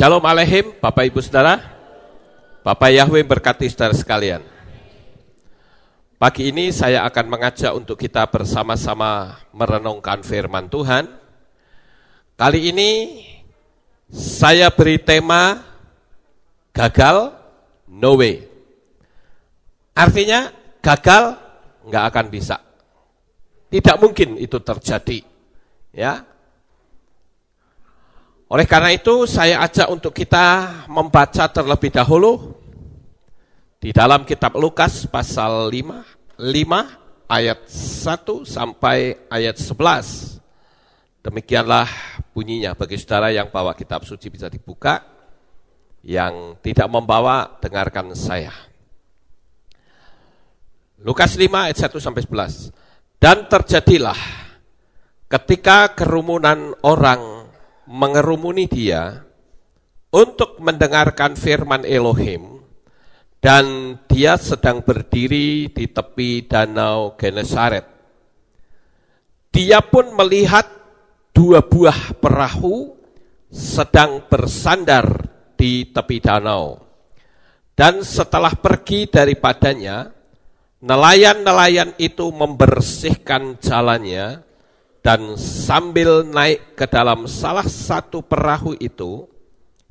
Shalom Aleihim, Bapak Ibu Saudara. Bapak Yahweh berkati saudara sekalian. Pagi ini saya akan mengajak untuk kita bersama-sama merenungkan firman Tuhan. Kali ini saya beri tema gagal no way. Artinya gagal nggak akan bisa. Tidak mungkin itu terjadi. Ya, oleh karena itu, saya ajak untuk kita membaca terlebih dahulu di dalam kitab Lukas pasal 5, 5 ayat 1 sampai ayat 11. Demikianlah bunyinya bagi saudara yang bawa kitab suci bisa dibuka, yang tidak membawa dengarkan saya. Lukas 5 ayat 1 sampai 11. Dan terjadilah ketika kerumunan orang mengerumuni dia untuk mendengarkan firman Elohim dan dia sedang berdiri di tepi danau Genesaret. Dia pun melihat dua buah perahu sedang bersandar di tepi danau. Dan setelah pergi daripadanya, nelayan-nelayan itu membersihkan jalannya dan sambil naik ke dalam salah satu perahu itu,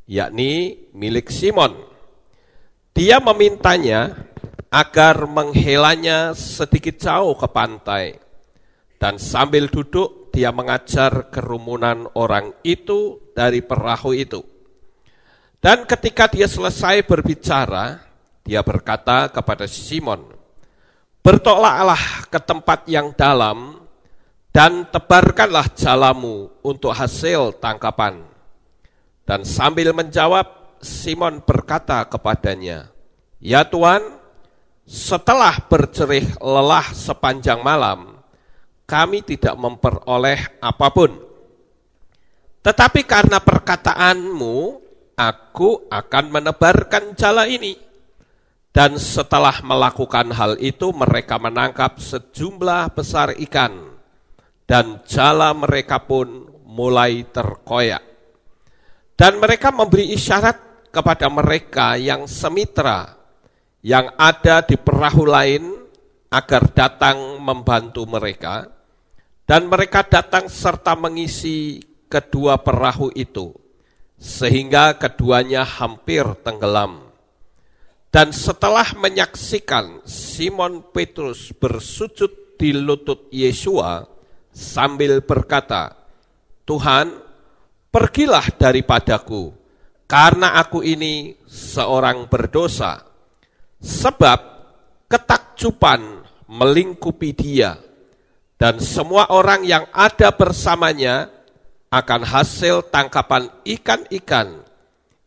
yakni milik Simon. Dia memintanya agar menghelanya sedikit jauh ke pantai. Dan sambil duduk, dia mengajar kerumunan orang itu dari perahu itu. Dan ketika dia selesai berbicara, dia berkata kepada Simon, Bertolaklah ke tempat yang dalam dan tebarkanlah jalamu untuk hasil tangkapan. Dan sambil menjawab, Simon berkata kepadanya, Ya Tuhan, setelah bercerih lelah sepanjang malam, kami tidak memperoleh apapun. Tetapi karena perkataanmu, aku akan menebarkan jala ini. Dan setelah melakukan hal itu, mereka menangkap sejumlah besar ikan dan jala mereka pun mulai terkoyak. Dan mereka memberi isyarat kepada mereka yang semitra, yang ada di perahu lain agar datang membantu mereka. Dan mereka datang serta mengisi kedua perahu itu, sehingga keduanya hampir tenggelam. Dan setelah menyaksikan Simon Petrus bersujud di lutut Yesua, sambil berkata, Tuhan, pergilah daripadaku, karena aku ini seorang berdosa. Sebab ketakjuban melingkupi dia, dan semua orang yang ada bersamanya akan hasil tangkapan ikan-ikan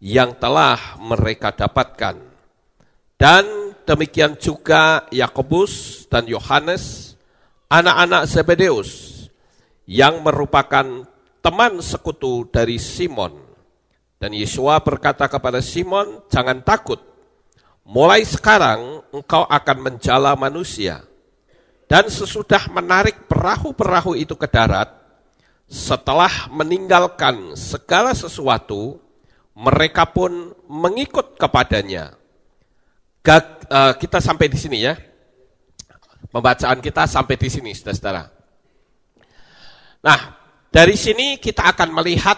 yang telah mereka dapatkan. Dan demikian juga Yakobus dan Yohanes, anak-anak Zebedeus, yang merupakan teman sekutu dari Simon. Dan Yesua berkata kepada Simon, "Jangan takut. Mulai sekarang engkau akan menjala manusia." Dan sesudah menarik perahu-perahu itu ke darat, setelah meninggalkan segala sesuatu, mereka pun mengikut kepadanya. Eh, kita sampai di sini ya. Pembacaan kita sampai di sini, saudara-saudara. Nah, dari sini kita akan melihat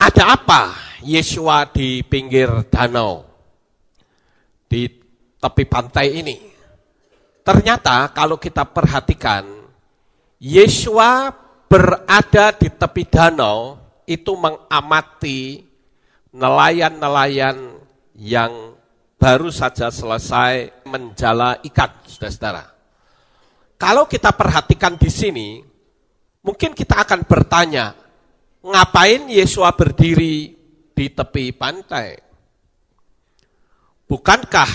ada apa Yesua di pinggir danau, di tepi pantai ini. Ternyata kalau kita perhatikan, Yesua berada di tepi danau itu mengamati nelayan-nelayan yang baru saja selesai menjala ikan, saudara-saudara. Kalau kita perhatikan di sini, mungkin kita akan bertanya, ngapain Yesua berdiri di tepi pantai? Bukankah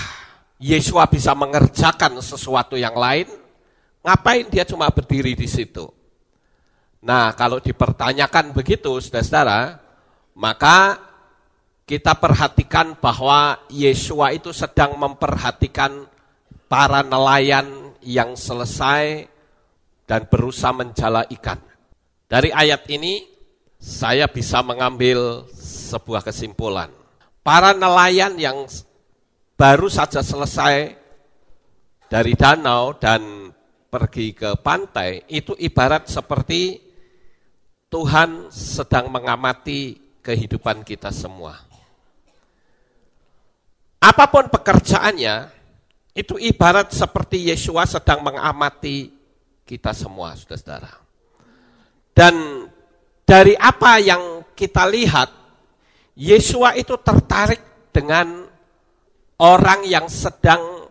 Yesua bisa mengerjakan sesuatu yang lain? Ngapain dia cuma berdiri di situ? Nah, kalau dipertanyakan begitu, saudara-saudara, maka kita perhatikan bahwa Yesua itu sedang memperhatikan para nelayan yang selesai dan berusaha menjala ikan. Dari ayat ini, saya bisa mengambil sebuah kesimpulan. Para nelayan yang baru saja selesai dari danau dan pergi ke pantai, itu ibarat seperti Tuhan sedang mengamati kehidupan kita semua. Apapun pekerjaannya, itu ibarat seperti Yesus sedang mengamati kita semua, saudara-saudara. Dan dari apa yang kita lihat, Yesus itu tertarik dengan orang yang sedang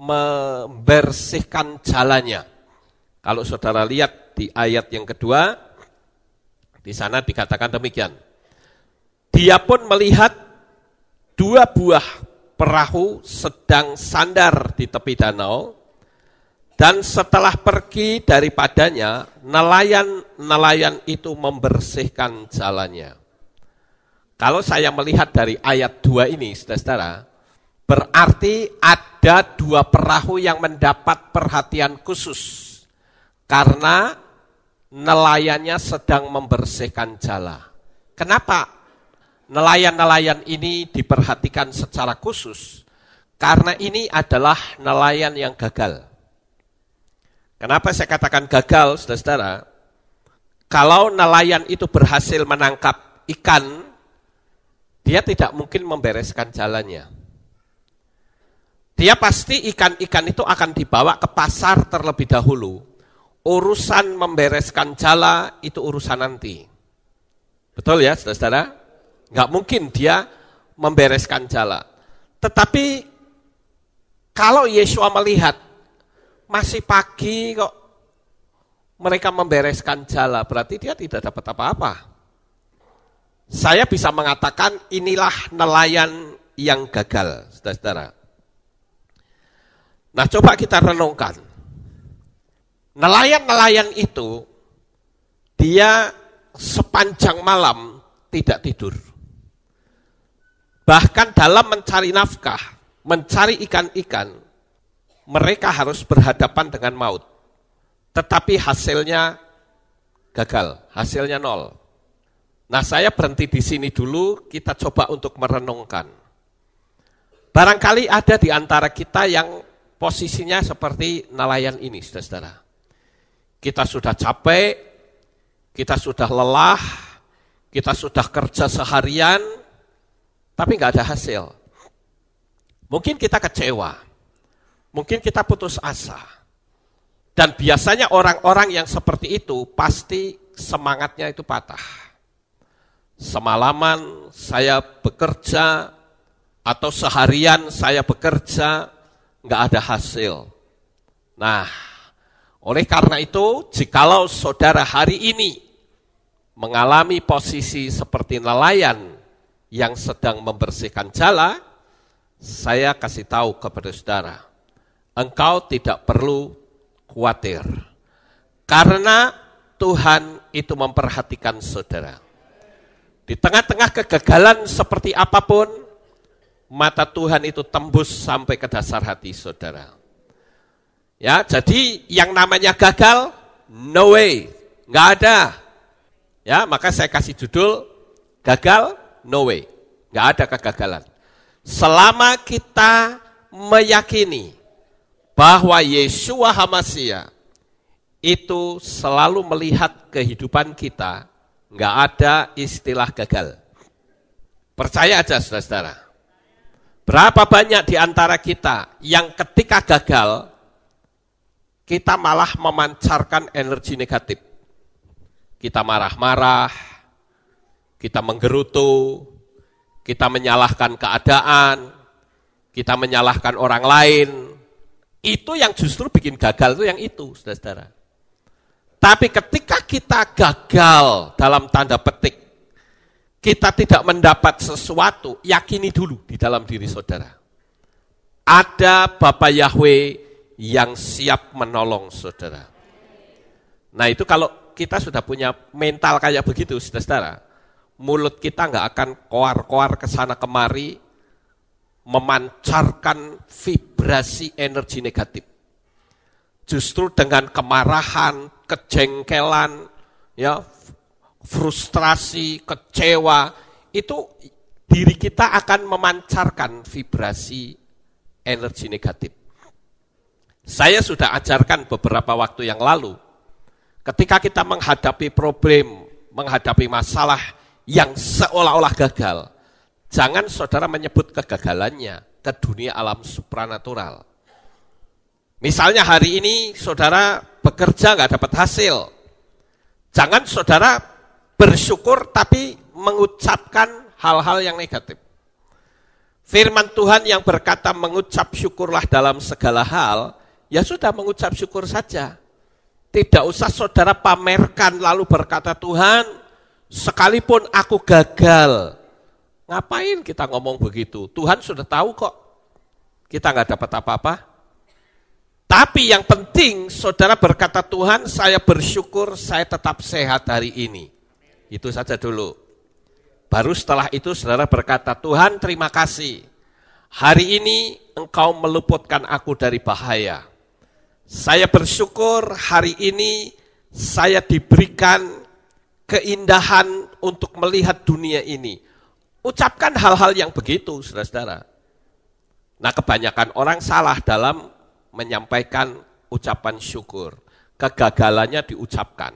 membersihkan jalannya. Kalau saudara lihat di ayat yang kedua, di sana dikatakan demikian. Dia pun melihat dua buah perahu sedang sandar di tepi danau, dan setelah pergi daripadanya, nelayan-nelayan itu membersihkan jalannya. Kalau saya melihat dari ayat 2 ini, saudara-saudara, berarti ada dua perahu yang mendapat perhatian khusus. Karena nelayannya sedang membersihkan jala. Kenapa nelayan-nelayan ini diperhatikan secara khusus karena ini adalah nelayan yang gagal. Kenapa saya katakan gagal, saudara-saudara? Kalau nelayan itu berhasil menangkap ikan, dia tidak mungkin membereskan jalannya. Dia pasti ikan-ikan itu akan dibawa ke pasar terlebih dahulu. Urusan membereskan jala itu urusan nanti. Betul ya, saudara-saudara? Enggak mungkin dia membereskan jala. Tetapi kalau Yesua melihat masih pagi kok mereka membereskan jala, berarti dia tidak dapat apa-apa. Saya bisa mengatakan inilah nelayan yang gagal, saudara-saudara. Nah coba kita renungkan. Nelayan-nelayan itu, dia sepanjang malam tidak tidur. Bahkan dalam mencari nafkah, mencari ikan-ikan, mereka harus berhadapan dengan maut. Tetapi hasilnya gagal, hasilnya nol. Nah, saya berhenti di sini dulu, kita coba untuk merenungkan. Barangkali ada di antara kita yang posisinya seperti nelayan ini, saudara-saudara. Kita sudah capek, kita sudah lelah, kita sudah kerja seharian, tapi nggak ada hasil. Mungkin kita kecewa, mungkin kita putus asa. Dan biasanya orang-orang yang seperti itu pasti semangatnya itu patah. Semalaman saya bekerja atau seharian saya bekerja nggak ada hasil. Nah, oleh karena itu, jikalau saudara hari ini mengalami posisi seperti nelayan yang sedang membersihkan jala, saya kasih tahu kepada saudara, engkau tidak perlu khawatir. Karena Tuhan itu memperhatikan saudara. Di tengah-tengah kegagalan seperti apapun, mata Tuhan itu tembus sampai ke dasar hati saudara. Ya, jadi yang namanya gagal, no way, nggak ada. Ya, maka saya kasih judul gagal no way. Nggak ada kegagalan. Selama kita meyakini bahwa Yesus Hamasia itu selalu melihat kehidupan kita, nggak ada istilah gagal. Percaya aja saudara-saudara. Berapa banyak di antara kita yang ketika gagal, kita malah memancarkan energi negatif. Kita marah-marah, kita menggerutu, kita menyalahkan keadaan, kita menyalahkan orang lain. Itu yang justru bikin gagal itu yang itu, saudara-saudara. Tapi ketika kita gagal dalam tanda petik, kita tidak mendapat sesuatu, yakini dulu di dalam diri saudara. Ada Bapak Yahweh yang siap menolong saudara. Nah itu kalau kita sudah punya mental kayak begitu, saudara-saudara, mulut kita nggak akan koar-koar ke sana kemari, memancarkan vibrasi energi negatif. Justru dengan kemarahan, kejengkelan, ya frustrasi, kecewa, itu diri kita akan memancarkan vibrasi energi negatif. Saya sudah ajarkan beberapa waktu yang lalu, ketika kita menghadapi problem, menghadapi masalah, yang seolah-olah gagal. Jangan saudara menyebut kegagalannya ke dunia alam supranatural. Misalnya hari ini saudara bekerja nggak dapat hasil. Jangan saudara bersyukur tapi mengucapkan hal-hal yang negatif. Firman Tuhan yang berkata mengucap syukurlah dalam segala hal, ya sudah mengucap syukur saja. Tidak usah saudara pamerkan lalu berkata Tuhan, sekalipun aku gagal, ngapain kita ngomong begitu? Tuhan sudah tahu kok, kita nggak dapat apa-apa. Tapi yang penting, saudara berkata Tuhan, saya bersyukur saya tetap sehat hari ini. Itu saja dulu. Baru setelah itu saudara berkata, Tuhan terima kasih. Hari ini engkau meluputkan aku dari bahaya. Saya bersyukur hari ini saya diberikan keindahan untuk melihat dunia ini. Ucapkan hal-hal yang begitu, saudara-saudara. Nah, kebanyakan orang salah dalam menyampaikan ucapan syukur. Kegagalannya diucapkan.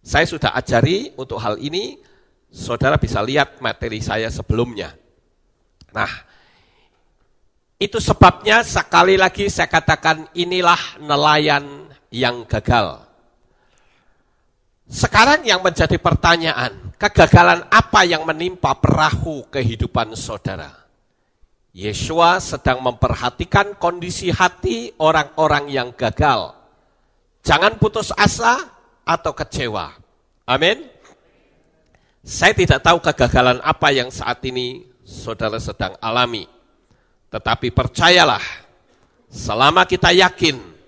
Saya sudah ajari untuk hal ini, saudara bisa lihat materi saya sebelumnya. Nah, itu sebabnya sekali lagi saya katakan inilah nelayan yang gagal. Sekarang yang menjadi pertanyaan, kegagalan apa yang menimpa perahu kehidupan saudara? Yesua sedang memperhatikan kondisi hati orang-orang yang gagal. Jangan putus asa atau kecewa. Amin. Saya tidak tahu kegagalan apa yang saat ini saudara sedang alami. Tetapi percayalah, selama kita yakin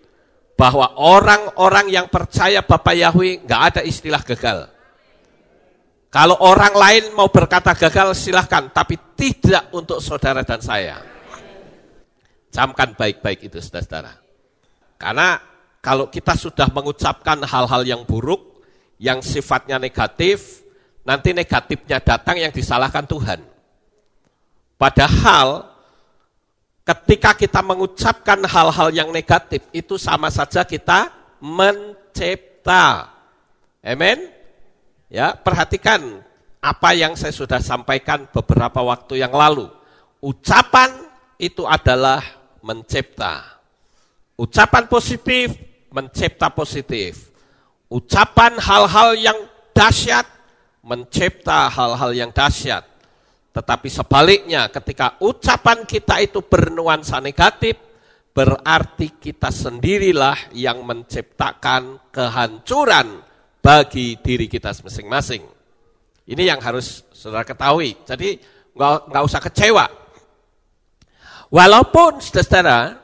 bahwa orang-orang yang percaya Bapak Yahweh nggak ada istilah gagal. Kalau orang lain mau berkata gagal silahkan, tapi tidak untuk saudara dan saya. Camkan baik-baik itu saudara-saudara. Karena kalau kita sudah mengucapkan hal-hal yang buruk, yang sifatnya negatif, nanti negatifnya datang yang disalahkan Tuhan. Padahal Ketika kita mengucapkan hal-hal yang negatif, itu sama saja kita mencipta. Amen. Ya, perhatikan apa yang saya sudah sampaikan beberapa waktu yang lalu. Ucapan itu adalah mencipta. Ucapan positif mencipta positif. Ucapan hal-hal yang dahsyat mencipta hal-hal yang dahsyat. Tetapi sebaliknya ketika ucapan kita itu bernuansa negatif, berarti kita sendirilah yang menciptakan kehancuran bagi diri kita masing-masing. Ini yang harus saudara ketahui. Jadi nggak usah kecewa. Walaupun saudara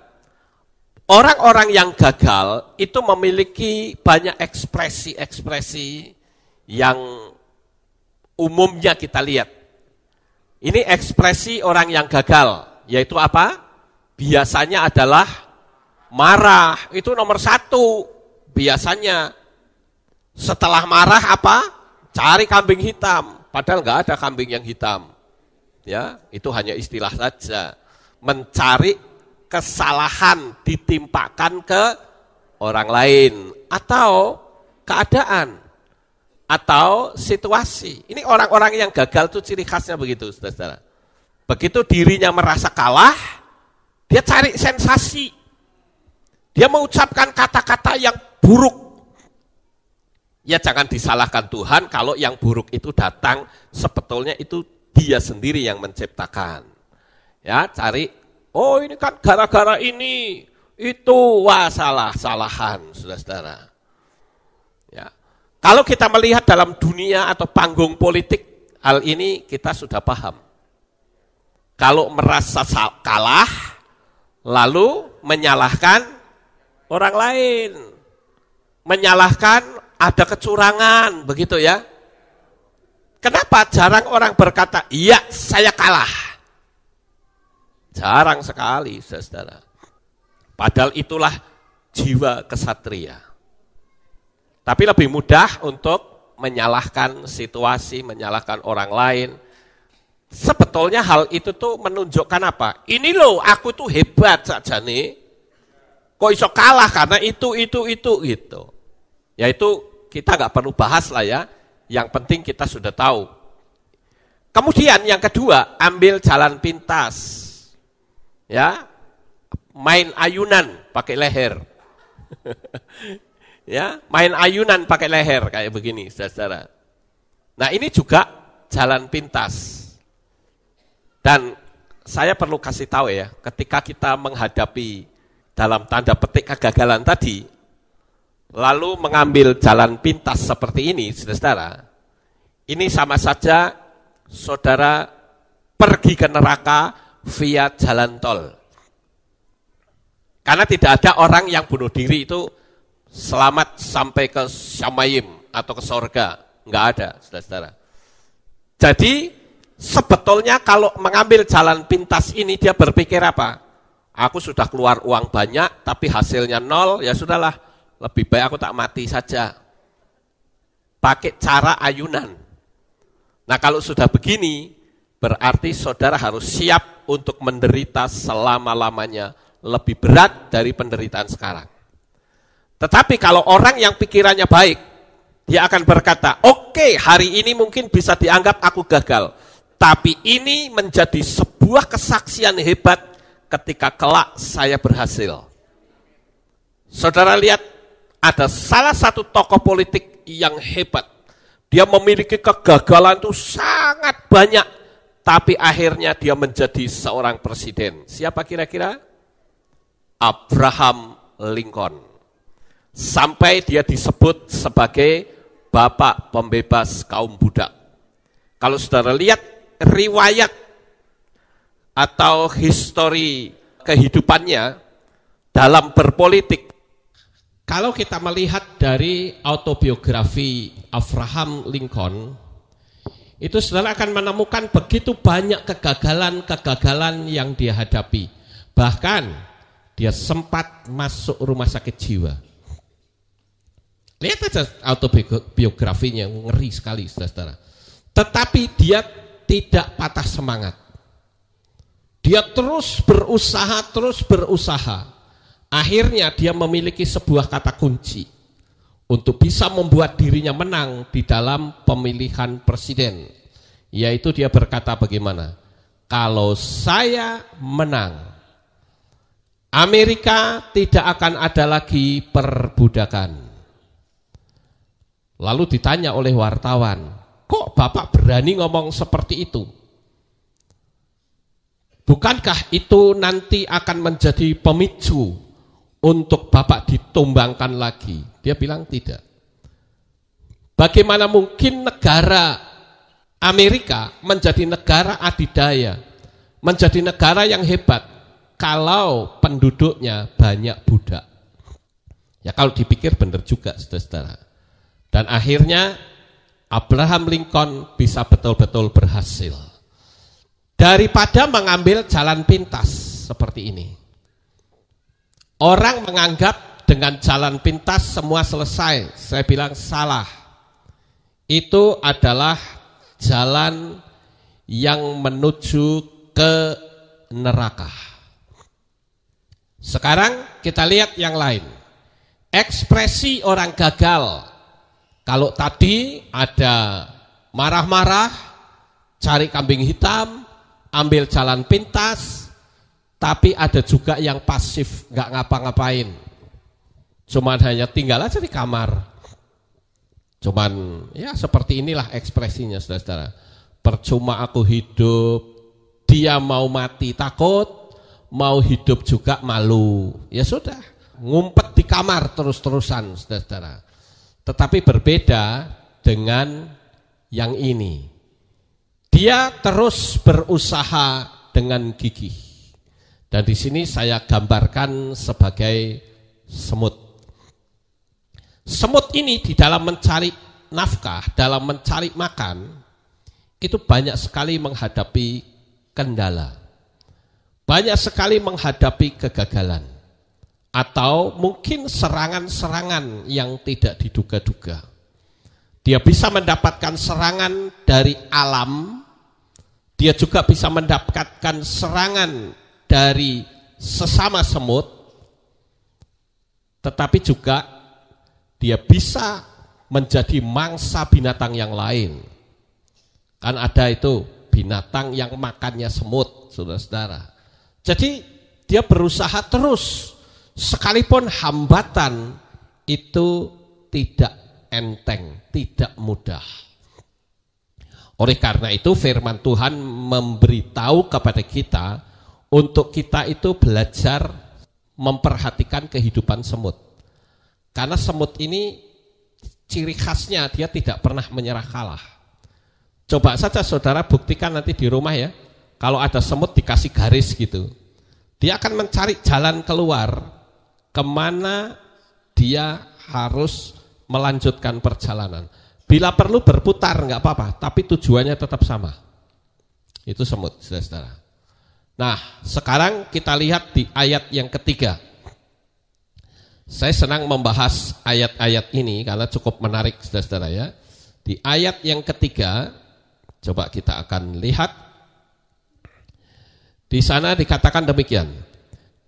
orang-orang yang gagal itu memiliki banyak ekspresi-ekspresi yang umumnya kita lihat. Ini ekspresi orang yang gagal, yaitu apa? Biasanya adalah marah, itu nomor satu biasanya. Setelah marah apa? Cari kambing hitam, padahal nggak ada kambing yang hitam. Ya, itu hanya istilah saja. Mencari kesalahan ditimpakan ke orang lain atau keadaan atau situasi. Ini orang-orang yang gagal itu ciri khasnya begitu, saudara-saudara. Begitu dirinya merasa kalah, dia cari sensasi. Dia mengucapkan kata-kata yang buruk. Ya jangan disalahkan Tuhan kalau yang buruk itu datang, sebetulnya itu dia sendiri yang menciptakan. Ya, cari, oh ini kan gara-gara ini, itu wah salah-salahan, saudara-saudara. Kalau kita melihat dalam dunia atau panggung politik, hal ini kita sudah paham. Kalau merasa kalah, lalu menyalahkan orang lain. Menyalahkan ada kecurangan, begitu ya. Kenapa jarang orang berkata, iya saya kalah. Jarang sekali, saudara. Padahal itulah jiwa kesatria. Tapi lebih mudah untuk menyalahkan situasi, menyalahkan orang lain. Sebetulnya hal itu tuh menunjukkan apa? Ini loh, aku tuh hebat saja nih. Kok iso kalah karena itu, itu, itu, gitu. Yaitu kita nggak perlu bahas lah ya. Yang penting kita sudah tahu. Kemudian yang kedua, ambil jalan pintas. Ya, main ayunan pakai leher. ya main ayunan pakai leher kayak begini saudara Nah ini juga jalan pintas. Dan saya perlu kasih tahu ya, ketika kita menghadapi dalam tanda petik kegagalan tadi, lalu mengambil jalan pintas seperti ini, saudara ini sama saja saudara pergi ke neraka via jalan tol. Karena tidak ada orang yang bunuh diri itu selamat sampai ke Syamayim atau ke sorga. Enggak ada, saudara-saudara. Jadi, sebetulnya kalau mengambil jalan pintas ini, dia berpikir apa? Aku sudah keluar uang banyak, tapi hasilnya nol, ya sudahlah. Lebih baik aku tak mati saja. Pakai cara ayunan. Nah, kalau sudah begini, berarti saudara harus siap untuk menderita selama-lamanya lebih berat dari penderitaan sekarang. Tetapi kalau orang yang pikirannya baik, dia akan berkata, oke okay, hari ini mungkin bisa dianggap aku gagal. Tapi ini menjadi sebuah kesaksian hebat ketika kelak saya berhasil. Saudara lihat, ada salah satu tokoh politik yang hebat. Dia memiliki kegagalan itu sangat banyak, tapi akhirnya dia menjadi seorang presiden. Siapa kira-kira? Abraham Lincoln sampai dia disebut sebagai bapak pembebas kaum budak. Kalau saudara lihat riwayat atau histori kehidupannya dalam berpolitik, kalau kita melihat dari autobiografi Abraham Lincoln, itu saudara akan menemukan begitu banyak kegagalan-kegagalan yang dia hadapi. Bahkan dia sempat masuk rumah sakit jiwa. Lihat aja autobiografinya ngeri sekali saudara-saudara. Tetapi dia tidak patah semangat. Dia terus berusaha, terus berusaha. Akhirnya dia memiliki sebuah kata kunci untuk bisa membuat dirinya menang di dalam pemilihan presiden. Yaitu dia berkata bagaimana? Kalau saya menang, Amerika tidak akan ada lagi perbudakan. Lalu ditanya oleh wartawan, kok Bapak berani ngomong seperti itu? Bukankah itu nanti akan menjadi pemicu untuk Bapak ditumbangkan lagi? Dia bilang tidak. Bagaimana mungkin negara Amerika menjadi negara adidaya, menjadi negara yang hebat kalau penduduknya banyak budak? Ya kalau dipikir benar juga saudara-saudara. Dan akhirnya Abraham Lincoln bisa betul-betul berhasil. Daripada mengambil jalan pintas seperti ini. Orang menganggap dengan jalan pintas semua selesai. Saya bilang salah. Itu adalah jalan yang menuju ke neraka. Sekarang kita lihat yang lain. Ekspresi orang gagal kalau tadi ada marah-marah, cari kambing hitam, ambil jalan pintas, tapi ada juga yang pasif, nggak ngapa-ngapain. Cuman hanya tinggal aja di kamar. Cuman ya seperti inilah ekspresinya saudara-saudara. Percuma aku hidup, dia mau mati takut, mau hidup juga malu. Ya sudah, ngumpet di kamar terus-terusan saudara-saudara. Tetapi berbeda dengan yang ini. Dia terus berusaha dengan gigih. Dan di sini saya gambarkan sebagai semut. Semut ini di dalam mencari nafkah, dalam mencari makan, itu banyak sekali menghadapi kendala. Banyak sekali menghadapi kegagalan atau mungkin serangan-serangan yang tidak diduga-duga. Dia bisa mendapatkan serangan dari alam, dia juga bisa mendapatkan serangan dari sesama semut, tetapi juga dia bisa menjadi mangsa binatang yang lain. Kan ada itu binatang yang makannya semut, saudara-saudara. Jadi dia berusaha terus sekalipun hambatan itu tidak enteng, tidak mudah. Oleh karena itu firman Tuhan memberitahu kepada kita untuk kita itu belajar memperhatikan kehidupan semut. Karena semut ini ciri khasnya dia tidak pernah menyerah kalah. Coba saja saudara buktikan nanti di rumah ya, kalau ada semut dikasih garis gitu. Dia akan mencari jalan keluar kemana dia harus melanjutkan perjalanan. Bila perlu berputar nggak apa-apa, tapi tujuannya tetap sama. Itu semut, saudara-saudara. Nah, sekarang kita lihat di ayat yang ketiga. Saya senang membahas ayat-ayat ini karena cukup menarik, saudara-saudara ya. Di ayat yang ketiga, coba kita akan lihat. Di sana dikatakan demikian.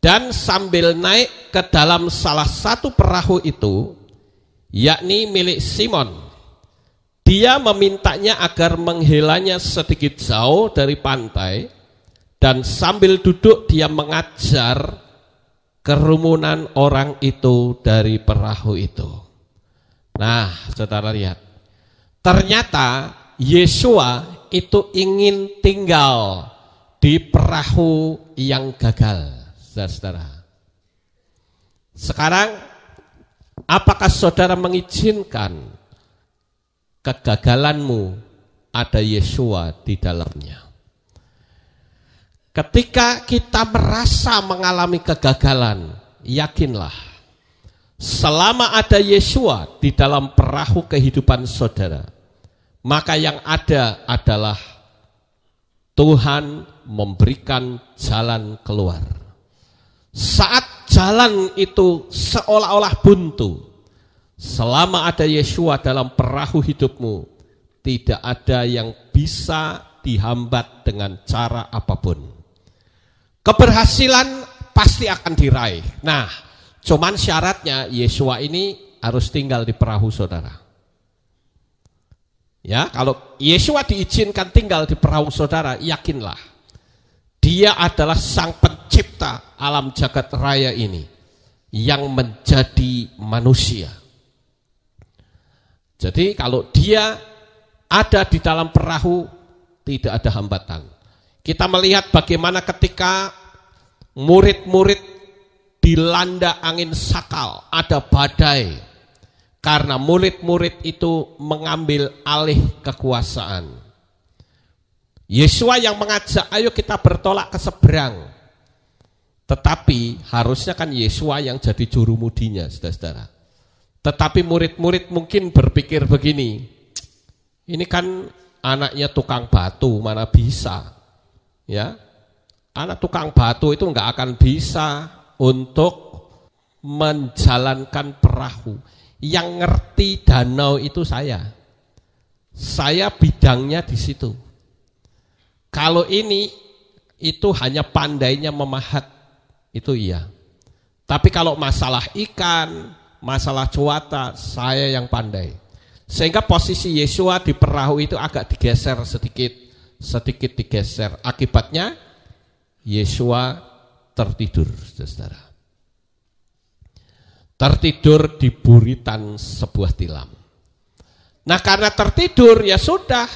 Dan sambil naik ke dalam salah satu perahu itu, yakni milik Simon, dia memintanya agar menghilangnya sedikit jauh dari pantai, dan sambil duduk dia mengajar kerumunan orang itu dari perahu itu. Nah, saudara lihat, ternyata Yesua itu ingin tinggal di perahu yang gagal saudara-saudara. Sekarang, apakah saudara mengizinkan kegagalanmu ada Yesua di dalamnya? Ketika kita merasa mengalami kegagalan, yakinlah selama ada Yesua di dalam perahu kehidupan saudara, maka yang ada adalah Tuhan memberikan jalan keluar. Saat jalan itu seolah-olah buntu, selama ada Yeshua dalam perahu hidupmu, tidak ada yang bisa dihambat dengan cara apapun. Keberhasilan pasti akan diraih. Nah, cuman syaratnya Yesua ini harus tinggal di perahu saudara. Ya, kalau Yesua diizinkan tinggal di perahu saudara, yakinlah dia adalah sang penting cipta alam jagat raya ini yang menjadi manusia. Jadi kalau dia ada di dalam perahu tidak ada hambatan. Kita melihat bagaimana ketika murid-murid dilanda angin sakal, ada badai. Karena murid-murid itu mengambil alih kekuasaan. Yesua yang mengajak, ayo kita bertolak ke seberang. Tetapi harusnya kan Yesua yang jadi juru mudinya, saudara-saudara. Tetapi murid-murid mungkin berpikir begini, ini kan anaknya tukang batu, mana bisa. ya Anak tukang batu itu nggak akan bisa untuk menjalankan perahu. Yang ngerti danau itu saya. Saya bidangnya di situ. Kalau ini itu hanya pandainya memahat itu iya. Tapi kalau masalah ikan, masalah cuaca, saya yang pandai. Sehingga posisi Yesua di perahu itu agak digeser sedikit, sedikit digeser. Akibatnya Yesua tertidur, saudara. Tertidur di buritan sebuah tilam. Nah karena tertidur ya sudah,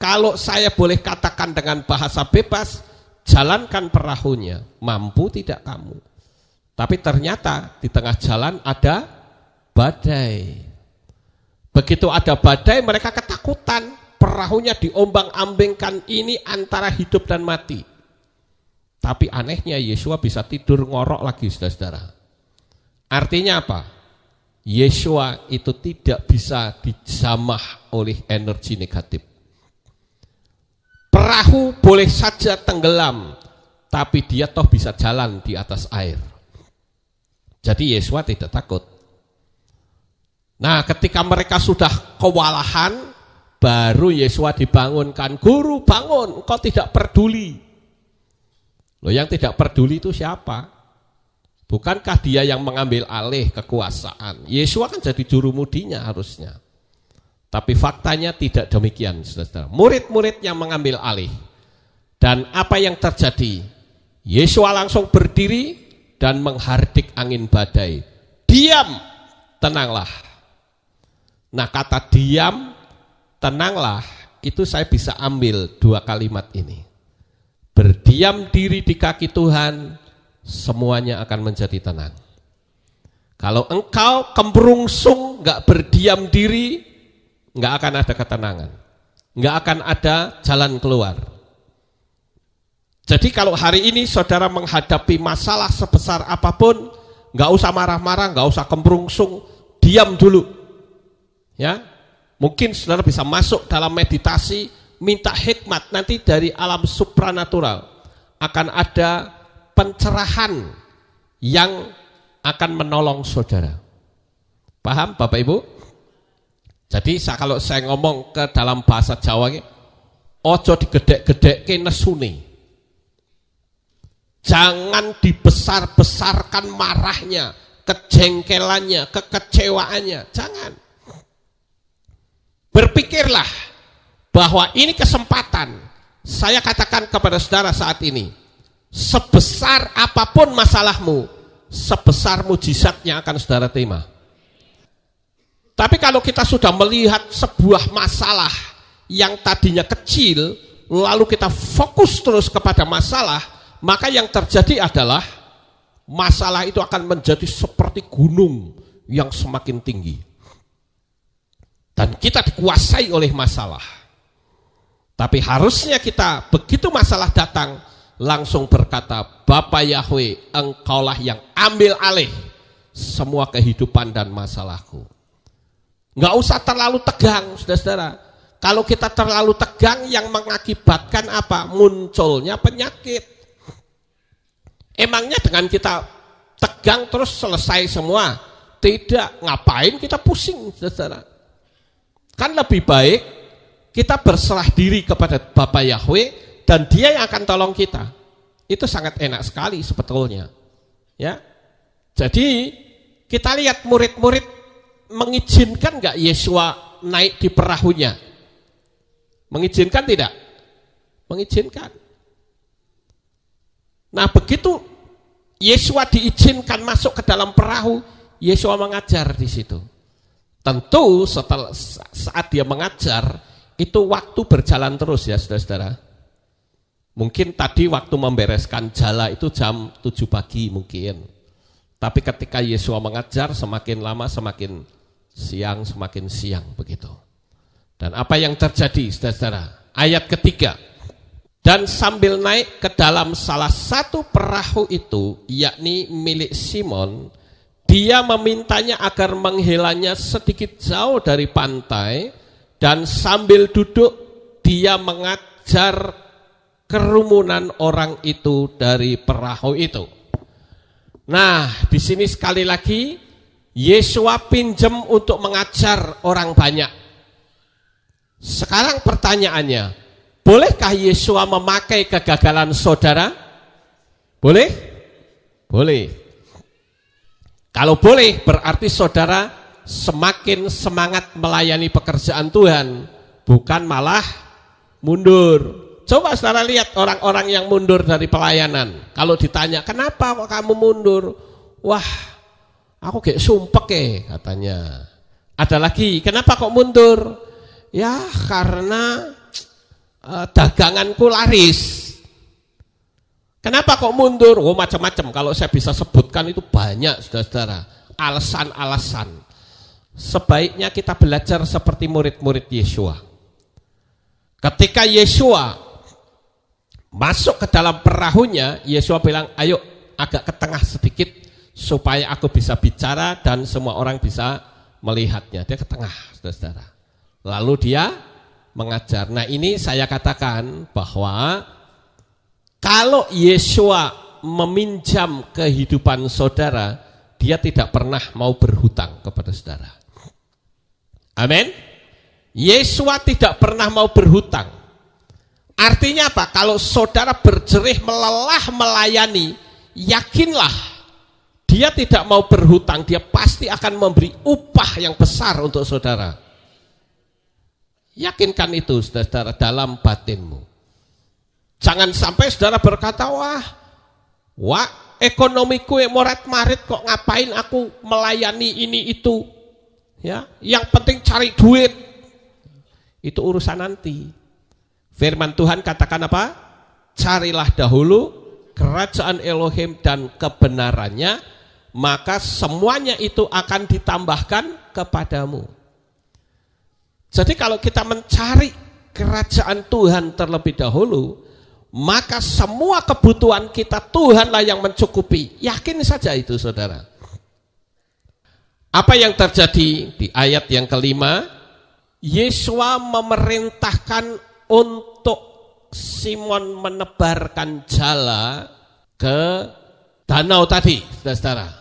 kalau saya boleh katakan dengan bahasa bebas, jalankan perahunya, mampu tidak kamu. Tapi ternyata di tengah jalan ada badai. Begitu ada badai mereka ketakutan, perahunya diombang-ambingkan ini antara hidup dan mati. Tapi anehnya Yesua bisa tidur ngorok lagi saudara-saudara. Artinya apa? Yesua itu tidak bisa dijamah oleh energi negatif. Perahu boleh saja tenggelam, tapi dia toh bisa jalan di atas air. Jadi Yesus tidak takut. Nah, ketika mereka sudah kewalahan, baru Yesus dibangunkan. Guru, bangun, kau tidak peduli. Loh, yang tidak peduli itu siapa? Bukankah dia yang mengambil alih kekuasaan? Yesus kan jadi juru mudinya harusnya. Tapi faktanya tidak demikian, saudara. murid yang mengambil alih. Dan apa yang terjadi? Yesus langsung berdiri dan menghardik angin badai. Diam, tenanglah. Nah kata diam, tenanglah, itu saya bisa ambil dua kalimat ini. Berdiam diri di kaki Tuhan, semuanya akan menjadi tenang. Kalau engkau kemberungsung, gak berdiam diri, nggak akan ada ketenangan, nggak akan ada jalan keluar. Jadi kalau hari ini saudara menghadapi masalah sebesar apapun, nggak usah marah-marah, nggak usah kemrungsung, diam dulu. Ya, mungkin saudara bisa masuk dalam meditasi, minta hikmat nanti dari alam supranatural akan ada pencerahan yang akan menolong saudara. Paham Bapak Ibu? Jadi kalau saya ngomong ke dalam bahasa Jawa ini, ojo digedek-gedek ke nesuni, Jangan dibesar-besarkan marahnya, kejengkelannya, kekecewaannya. Jangan. Berpikirlah bahwa ini kesempatan. Saya katakan kepada saudara saat ini, sebesar apapun masalahmu, sebesar mujizatnya akan saudara terima. Tapi kalau kita sudah melihat sebuah masalah yang tadinya kecil, lalu kita fokus terus kepada masalah, maka yang terjadi adalah masalah itu akan menjadi seperti gunung yang semakin tinggi. Dan kita dikuasai oleh masalah. Tapi harusnya kita begitu masalah datang langsung berkata, Bapak Yahweh, engkaulah yang ambil alih semua kehidupan dan masalahku. Nggak usah terlalu tegang, saudara-saudara. Kalau kita terlalu tegang yang mengakibatkan apa? Munculnya penyakit. Emangnya dengan kita tegang terus selesai semua? Tidak, ngapain kita pusing, saudara-saudara. Kan lebih baik kita berserah diri kepada Bapak Yahweh dan dia yang akan tolong kita. Itu sangat enak sekali sebetulnya. Ya. Jadi kita lihat murid-murid mengizinkan nggak Yesua naik di perahunya? Mengizinkan tidak? Mengizinkan. Nah begitu Yesua diizinkan masuk ke dalam perahu, Yesua mengajar di situ. Tentu setelah saat dia mengajar, itu waktu berjalan terus ya saudara-saudara. Mungkin tadi waktu membereskan jala itu jam 7 pagi mungkin. Tapi ketika Yesua mengajar semakin lama semakin siang semakin siang begitu. Dan apa yang terjadi saudara-saudara? Ayat ketiga. Dan sambil naik ke dalam salah satu perahu itu, yakni milik Simon, dia memintanya agar menghilangnya sedikit jauh dari pantai, dan sambil duduk dia mengajar kerumunan orang itu dari perahu itu. Nah, di sini sekali lagi Yesua pinjem untuk mengajar orang banyak. Sekarang pertanyaannya, bolehkah Yesua memakai kegagalan saudara? Boleh? Boleh. Kalau boleh, berarti saudara semakin semangat melayani pekerjaan Tuhan, bukan malah mundur. Coba saudara lihat orang-orang yang mundur dari pelayanan. Kalau ditanya, kenapa kok kamu mundur? Wah, Aku kayak sumpek ke katanya. Ada lagi, kenapa kok mundur? Ya karena eh, daganganku laris. Kenapa kok mundur? Oh macam-macam. Kalau saya bisa sebutkan itu banyak saudara-saudara. Alasan-alasan. Sebaiknya kita belajar seperti murid-murid Yesua. Ketika Yesua masuk ke dalam perahunya, Yesua bilang, ayo agak ke tengah sedikit supaya aku bisa bicara dan semua orang bisa melihatnya. Dia ke tengah, hmm. saudara-saudara. Lalu dia mengajar. Nah ini saya katakan bahwa kalau Yesua meminjam kehidupan saudara, dia tidak pernah mau berhutang kepada saudara. Amin. Yesua tidak pernah mau berhutang. Artinya apa? Kalau saudara berjerih melelah melayani, yakinlah dia tidak mau berhutang, dia pasti akan memberi upah yang besar untuk saudara. Yakinkan itu saudara dalam batinmu. Jangan sampai saudara berkata, wah, wah ekonomiku yang moret marit kok ngapain aku melayani ini itu. Ya, yang penting cari duit. Itu urusan nanti. Firman Tuhan katakan apa? Carilah dahulu kerajaan Elohim dan kebenarannya maka semuanya itu akan ditambahkan kepadamu. Jadi kalau kita mencari kerajaan Tuhan terlebih dahulu, maka semua kebutuhan kita Tuhanlah yang mencukupi. Yakin saja itu saudara. Apa yang terjadi di ayat yang kelima? Yesua memerintahkan untuk Simon menebarkan jala ke danau tadi, saudara-saudara.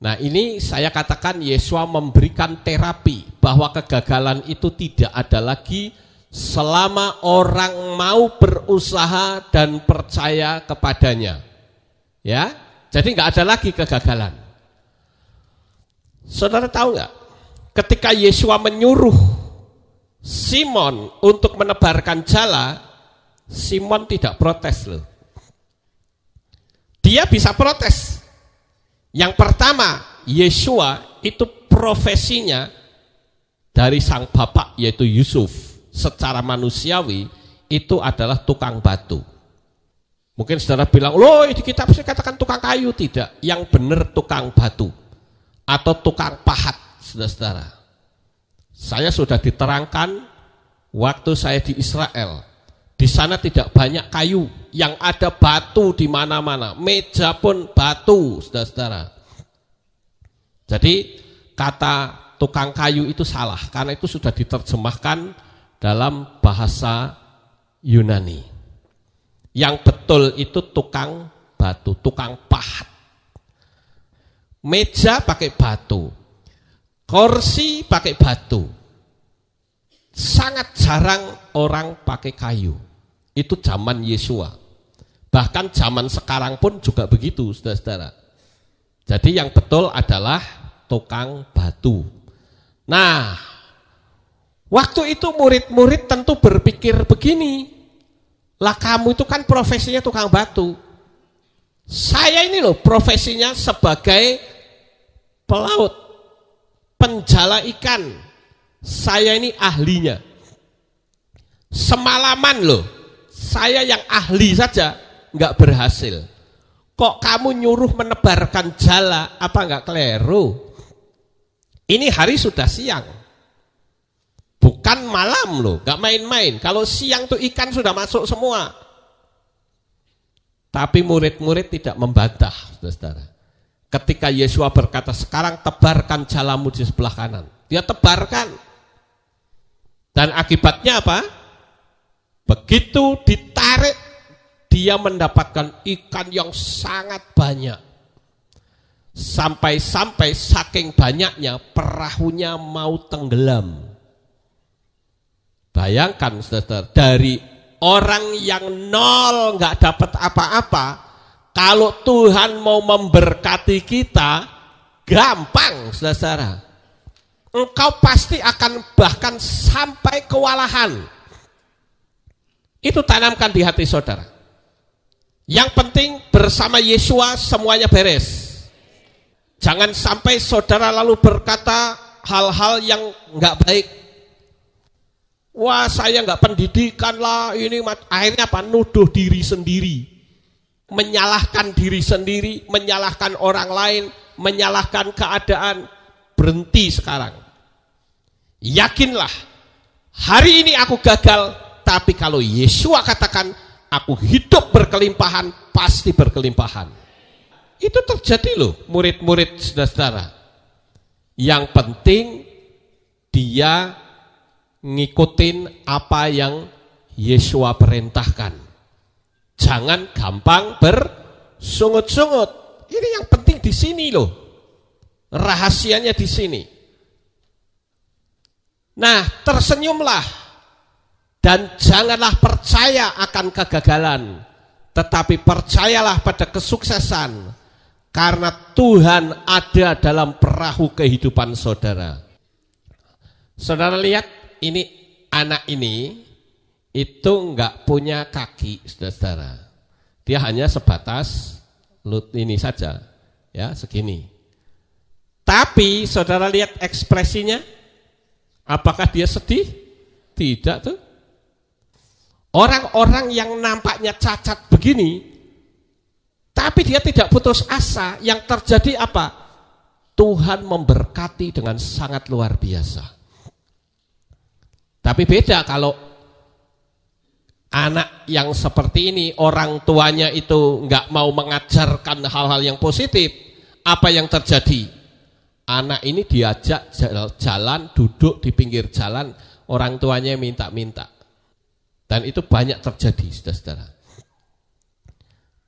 Nah ini saya katakan Yesua memberikan terapi bahwa kegagalan itu tidak ada lagi selama orang mau berusaha dan percaya kepadanya. Ya, jadi nggak ada lagi kegagalan. Saudara tahu nggak? Ketika Yesua menyuruh Simon untuk menebarkan jala, Simon tidak protes loh. Dia bisa protes, yang pertama, Yesua itu profesinya dari sang bapak yaitu Yusuf. Secara manusiawi itu adalah tukang batu. Mungkin saudara bilang, loh di kitab saya katakan tukang kayu. Tidak, yang benar tukang batu. Atau tukang pahat, saudara-saudara. Saya sudah diterangkan waktu saya di Israel di sana tidak banyak kayu, yang ada batu di mana-mana. Meja pun batu, saudara-saudara. Jadi kata tukang kayu itu salah, karena itu sudah diterjemahkan dalam bahasa Yunani. Yang betul itu tukang batu, tukang pahat. Meja pakai batu, kursi pakai batu, sangat jarang orang pakai kayu. Itu zaman Yesua. Bahkan zaman sekarang pun juga begitu, saudara-saudara. Jadi yang betul adalah tukang batu. Nah, waktu itu murid-murid tentu berpikir begini, lah kamu itu kan profesinya tukang batu. Saya ini loh profesinya sebagai pelaut, penjala ikan. Saya ini ahlinya. Semalaman loh, saya yang ahli saja nggak berhasil. Kok kamu nyuruh menebarkan jala apa nggak keliru? Ini hari sudah siang. Bukan malam loh, nggak main-main. Kalau siang tuh ikan sudah masuk semua. Tapi murid-murid tidak membantah, saudara. Ketika Yesus berkata, sekarang tebarkan jalamu di sebelah kanan. Dia tebarkan. Dan akibatnya apa? Begitu ditarik, dia mendapatkan ikan yang sangat banyak. Sampai-sampai saking banyaknya perahunya mau tenggelam. Bayangkan saudara, dari orang yang nol nggak dapat apa-apa, kalau Tuhan mau memberkati kita, gampang saudara. Engkau pasti akan bahkan sampai kewalahan itu tanamkan di hati saudara. Yang penting bersama Yesua semuanya beres. Jangan sampai saudara lalu berkata hal-hal yang nggak baik. Wah saya nggak pendidikan lah ini akhirnya apa nuduh diri sendiri, menyalahkan diri sendiri, menyalahkan orang lain, menyalahkan keadaan. Berhenti sekarang. Yakinlah hari ini aku gagal, tapi kalau Yesua katakan, aku hidup berkelimpahan, pasti berkelimpahan. Itu terjadi loh, murid-murid saudara-saudara. Yang penting dia ngikutin apa yang Yesua perintahkan. Jangan gampang bersungut-sungut. Ini yang penting di sini loh. Rahasianya di sini. Nah, tersenyumlah dan janganlah percaya akan kegagalan, tetapi percayalah pada kesuksesan, karena Tuhan ada dalam perahu kehidupan saudara. Saudara lihat, ini anak ini itu enggak punya kaki, saudara-saudara. Dia hanya sebatas lut ini saja, ya segini. Tapi saudara lihat ekspresinya, apakah dia sedih? Tidak tuh. Orang-orang yang nampaknya cacat begini, tapi dia tidak putus asa, yang terjadi apa? Tuhan memberkati dengan sangat luar biasa. Tapi beda kalau anak yang seperti ini, orang tuanya itu nggak mau mengajarkan hal-hal yang positif, apa yang terjadi? Anak ini diajak jalan, duduk di pinggir jalan, orang tuanya minta-minta dan itu banyak terjadi, saudara-saudara.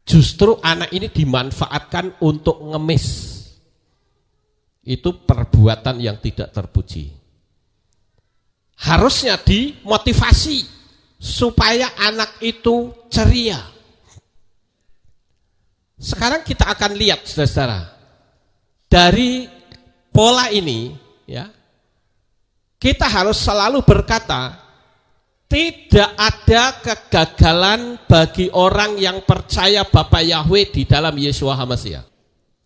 Justru anak ini dimanfaatkan untuk ngemis. Itu perbuatan yang tidak terpuji. Harusnya dimotivasi supaya anak itu ceria. Sekarang kita akan lihat saudara-saudara dari pola ini ya kita harus selalu berkata tidak ada kegagalan bagi orang yang percaya Bapak Yahweh di dalam Yesus Hamasiah.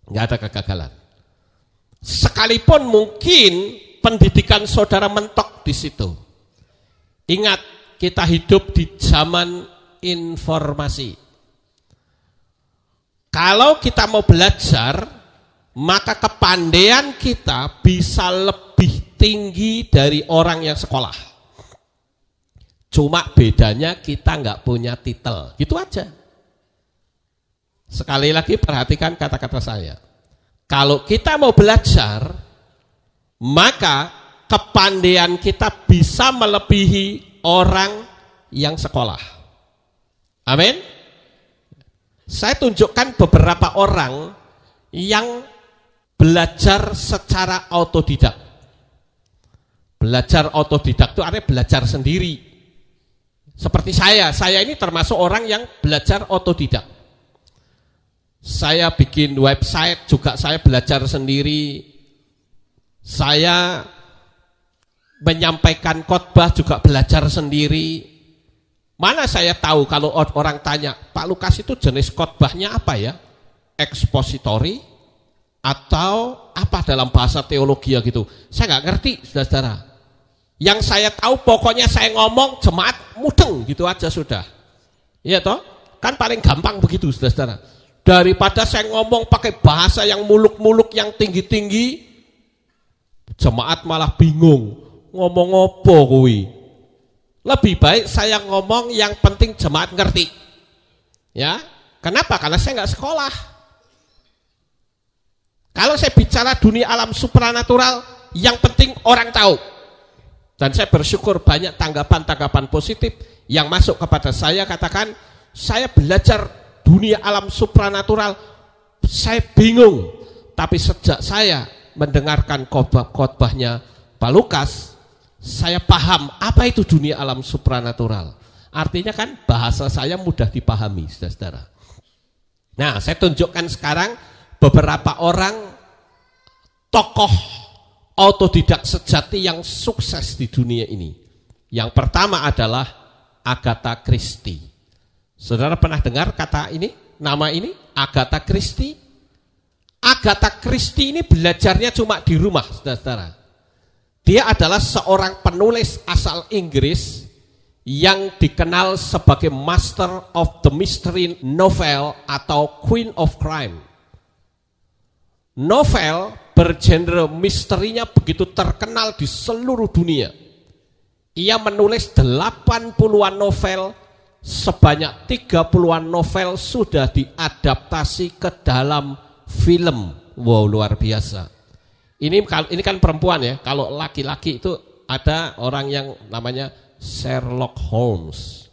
Tidak ada kegagalan. Sekalipun mungkin pendidikan saudara mentok di situ. Ingat, kita hidup di zaman informasi. Kalau kita mau belajar, maka kepandaian kita bisa lebih tinggi dari orang yang sekolah. Cuma bedanya kita nggak punya titel. Gitu aja. Sekali lagi perhatikan kata-kata saya. Kalau kita mau belajar, maka kepandaian kita bisa melebihi orang yang sekolah. Amin. Saya tunjukkan beberapa orang yang belajar secara autodidak. Belajar autodidak itu artinya belajar sendiri seperti saya, saya ini termasuk orang yang belajar otodidak. Saya bikin website juga saya belajar sendiri. Saya menyampaikan khotbah juga belajar sendiri. Mana saya tahu kalau orang tanya, Pak Lukas itu jenis khotbahnya apa ya? Ekspositori atau apa dalam bahasa teologi ya gitu? Saya nggak ngerti, saudara-saudara. Yang saya tahu pokoknya saya ngomong jemaat mudeng gitu aja sudah. Iya toh? Kan paling gampang begitu saudara Daripada saya ngomong pakai bahasa yang muluk-muluk yang tinggi-tinggi, jemaat malah bingung ngomong apa kuwi. Lebih baik saya ngomong yang penting jemaat ngerti. Ya, kenapa? Karena saya nggak sekolah. Kalau saya bicara dunia alam supranatural, yang penting orang tahu. Dan saya bersyukur banyak tanggapan-tanggapan positif yang masuk kepada saya katakan, saya belajar dunia alam supranatural, saya bingung. Tapi sejak saya mendengarkan khotbah-khotbahnya Pak Lukas, saya paham apa itu dunia alam supranatural. Artinya kan bahasa saya mudah dipahami, saudara-saudara. Nah, saya tunjukkan sekarang beberapa orang tokoh tidak sejati yang sukses di dunia ini. Yang pertama adalah Agatha Christie. Saudara pernah dengar kata ini? Nama ini Agatha Christie? Agatha Christie ini belajarnya cuma di rumah, saudara-saudara. Dia adalah seorang penulis asal Inggris yang dikenal sebagai Master of the Mystery Novel atau Queen of Crime. Novel bergenre misterinya begitu terkenal di seluruh dunia. Ia menulis 80-an novel, sebanyak 30-an novel sudah diadaptasi ke dalam film. Wow, luar biasa. Ini ini kan perempuan ya. Kalau laki-laki itu ada orang yang namanya Sherlock Holmes.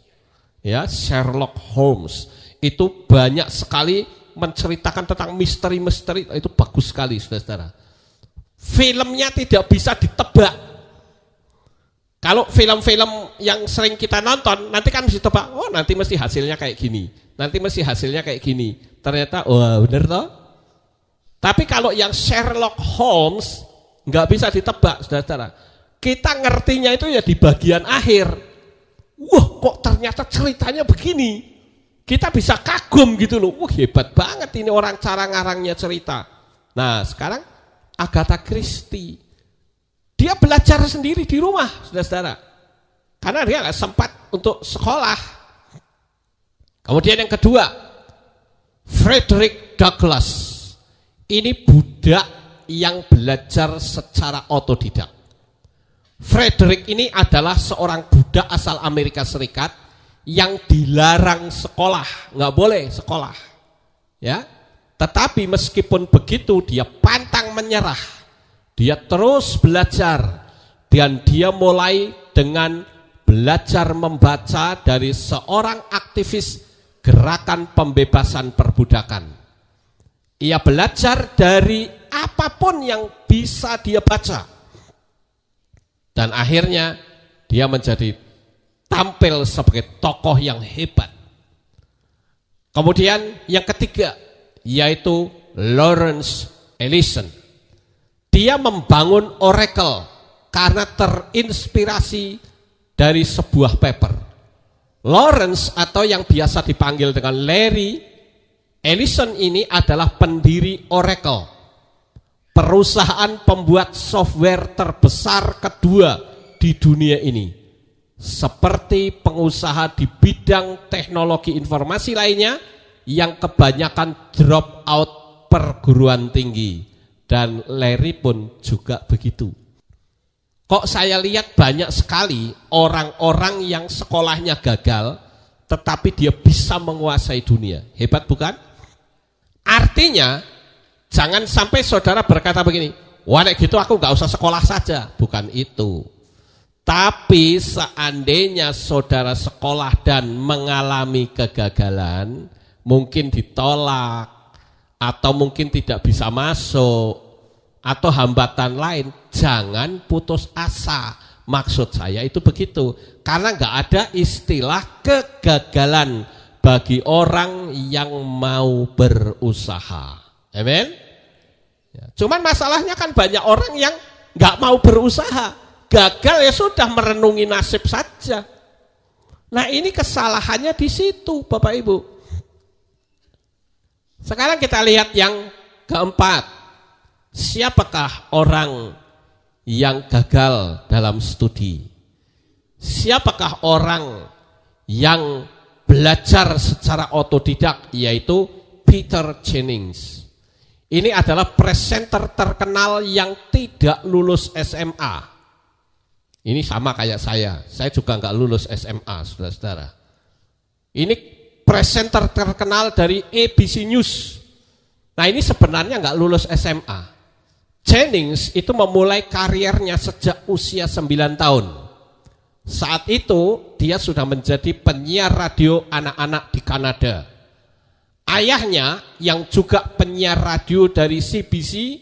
Ya, Sherlock Holmes itu banyak sekali menceritakan tentang misteri-misteri itu bagus sekali saudara-saudara. Filmnya tidak bisa ditebak. Kalau film-film yang sering kita nonton, nanti kan mesti tebak, oh nanti mesti hasilnya kayak gini, nanti mesti hasilnya kayak gini. Ternyata, wah oh, bener toh. Tapi kalau yang Sherlock Holmes, nggak bisa ditebak, saudara-saudara. Kita ngertinya itu ya di bagian akhir. Wah, kok ternyata ceritanya begini kita bisa kagum gitu loh. Wah, hebat banget ini orang cara ngarangnya cerita. Nah, sekarang Agatha Christie. Dia belajar sendiri di rumah, saudara-saudara. Karena dia nggak sempat untuk sekolah. Kemudian yang kedua, Frederick Douglass. Ini budak yang belajar secara otodidak. Frederick ini adalah seorang budak asal Amerika Serikat yang dilarang sekolah, nggak boleh sekolah. Ya. Tetapi meskipun begitu dia pantang menyerah. Dia terus belajar dan dia mulai dengan belajar membaca dari seorang aktivis gerakan pembebasan perbudakan. Ia belajar dari apapun yang bisa dia baca. Dan akhirnya dia menjadi tampil sebagai tokoh yang hebat. Kemudian yang ketiga yaitu Lawrence Ellison. Dia membangun oracle karena terinspirasi dari sebuah paper. Lawrence atau yang biasa dipanggil dengan Larry Ellison ini adalah pendiri Oracle. Perusahaan pembuat software terbesar kedua di dunia ini seperti pengusaha di bidang teknologi informasi lainnya yang kebanyakan drop out perguruan tinggi dan Larry pun juga begitu. Kok saya lihat banyak sekali orang-orang yang sekolahnya gagal tetapi dia bisa menguasai dunia. Hebat bukan? Artinya jangan sampai saudara berkata begini, wah gitu aku nggak usah sekolah saja. Bukan itu. Tapi seandainya saudara sekolah dan mengalami kegagalan, mungkin ditolak, atau mungkin tidak bisa masuk, atau hambatan lain, jangan putus asa. Maksud saya itu begitu, karena nggak ada istilah kegagalan bagi orang yang mau berusaha. Amen. Ya, cuman masalahnya kan banyak orang yang nggak mau berusaha gagal ya sudah merenungi nasib saja. Nah ini kesalahannya di situ Bapak Ibu. Sekarang kita lihat yang keempat. Siapakah orang yang gagal dalam studi? Siapakah orang yang belajar secara otodidak yaitu Peter Jennings. Ini adalah presenter terkenal yang tidak lulus SMA. Ini sama kayak saya. Saya juga nggak lulus SMA, saudara-saudara. Ini presenter terkenal dari ABC News. Nah ini sebenarnya nggak lulus SMA. Jennings itu memulai karirnya sejak usia 9 tahun. Saat itu dia sudah menjadi penyiar radio anak-anak di Kanada. Ayahnya yang juga penyiar radio dari CBC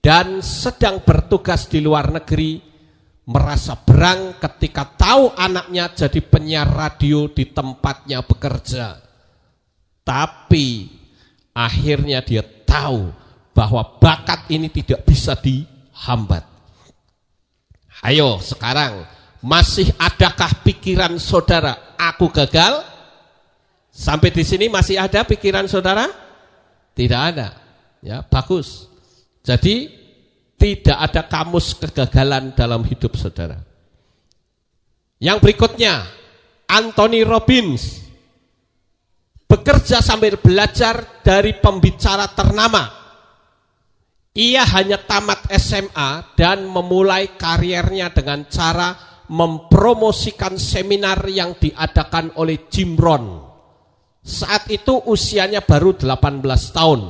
dan sedang bertugas di luar negeri merasa berang ketika tahu anaknya jadi penyiar radio di tempatnya bekerja. Tapi akhirnya dia tahu bahwa bakat ini tidak bisa dihambat. Ayo sekarang, masih adakah pikiran saudara aku gagal? Sampai di sini masih ada pikiran saudara? Tidak ada. Ya, bagus. Jadi tidak ada kamus kegagalan dalam hidup saudara. Yang berikutnya, Anthony Robbins bekerja sambil belajar dari pembicara ternama. Ia hanya tamat SMA dan memulai karirnya dengan cara mempromosikan seminar yang diadakan oleh Jim Rohn. Saat itu usianya baru 18 tahun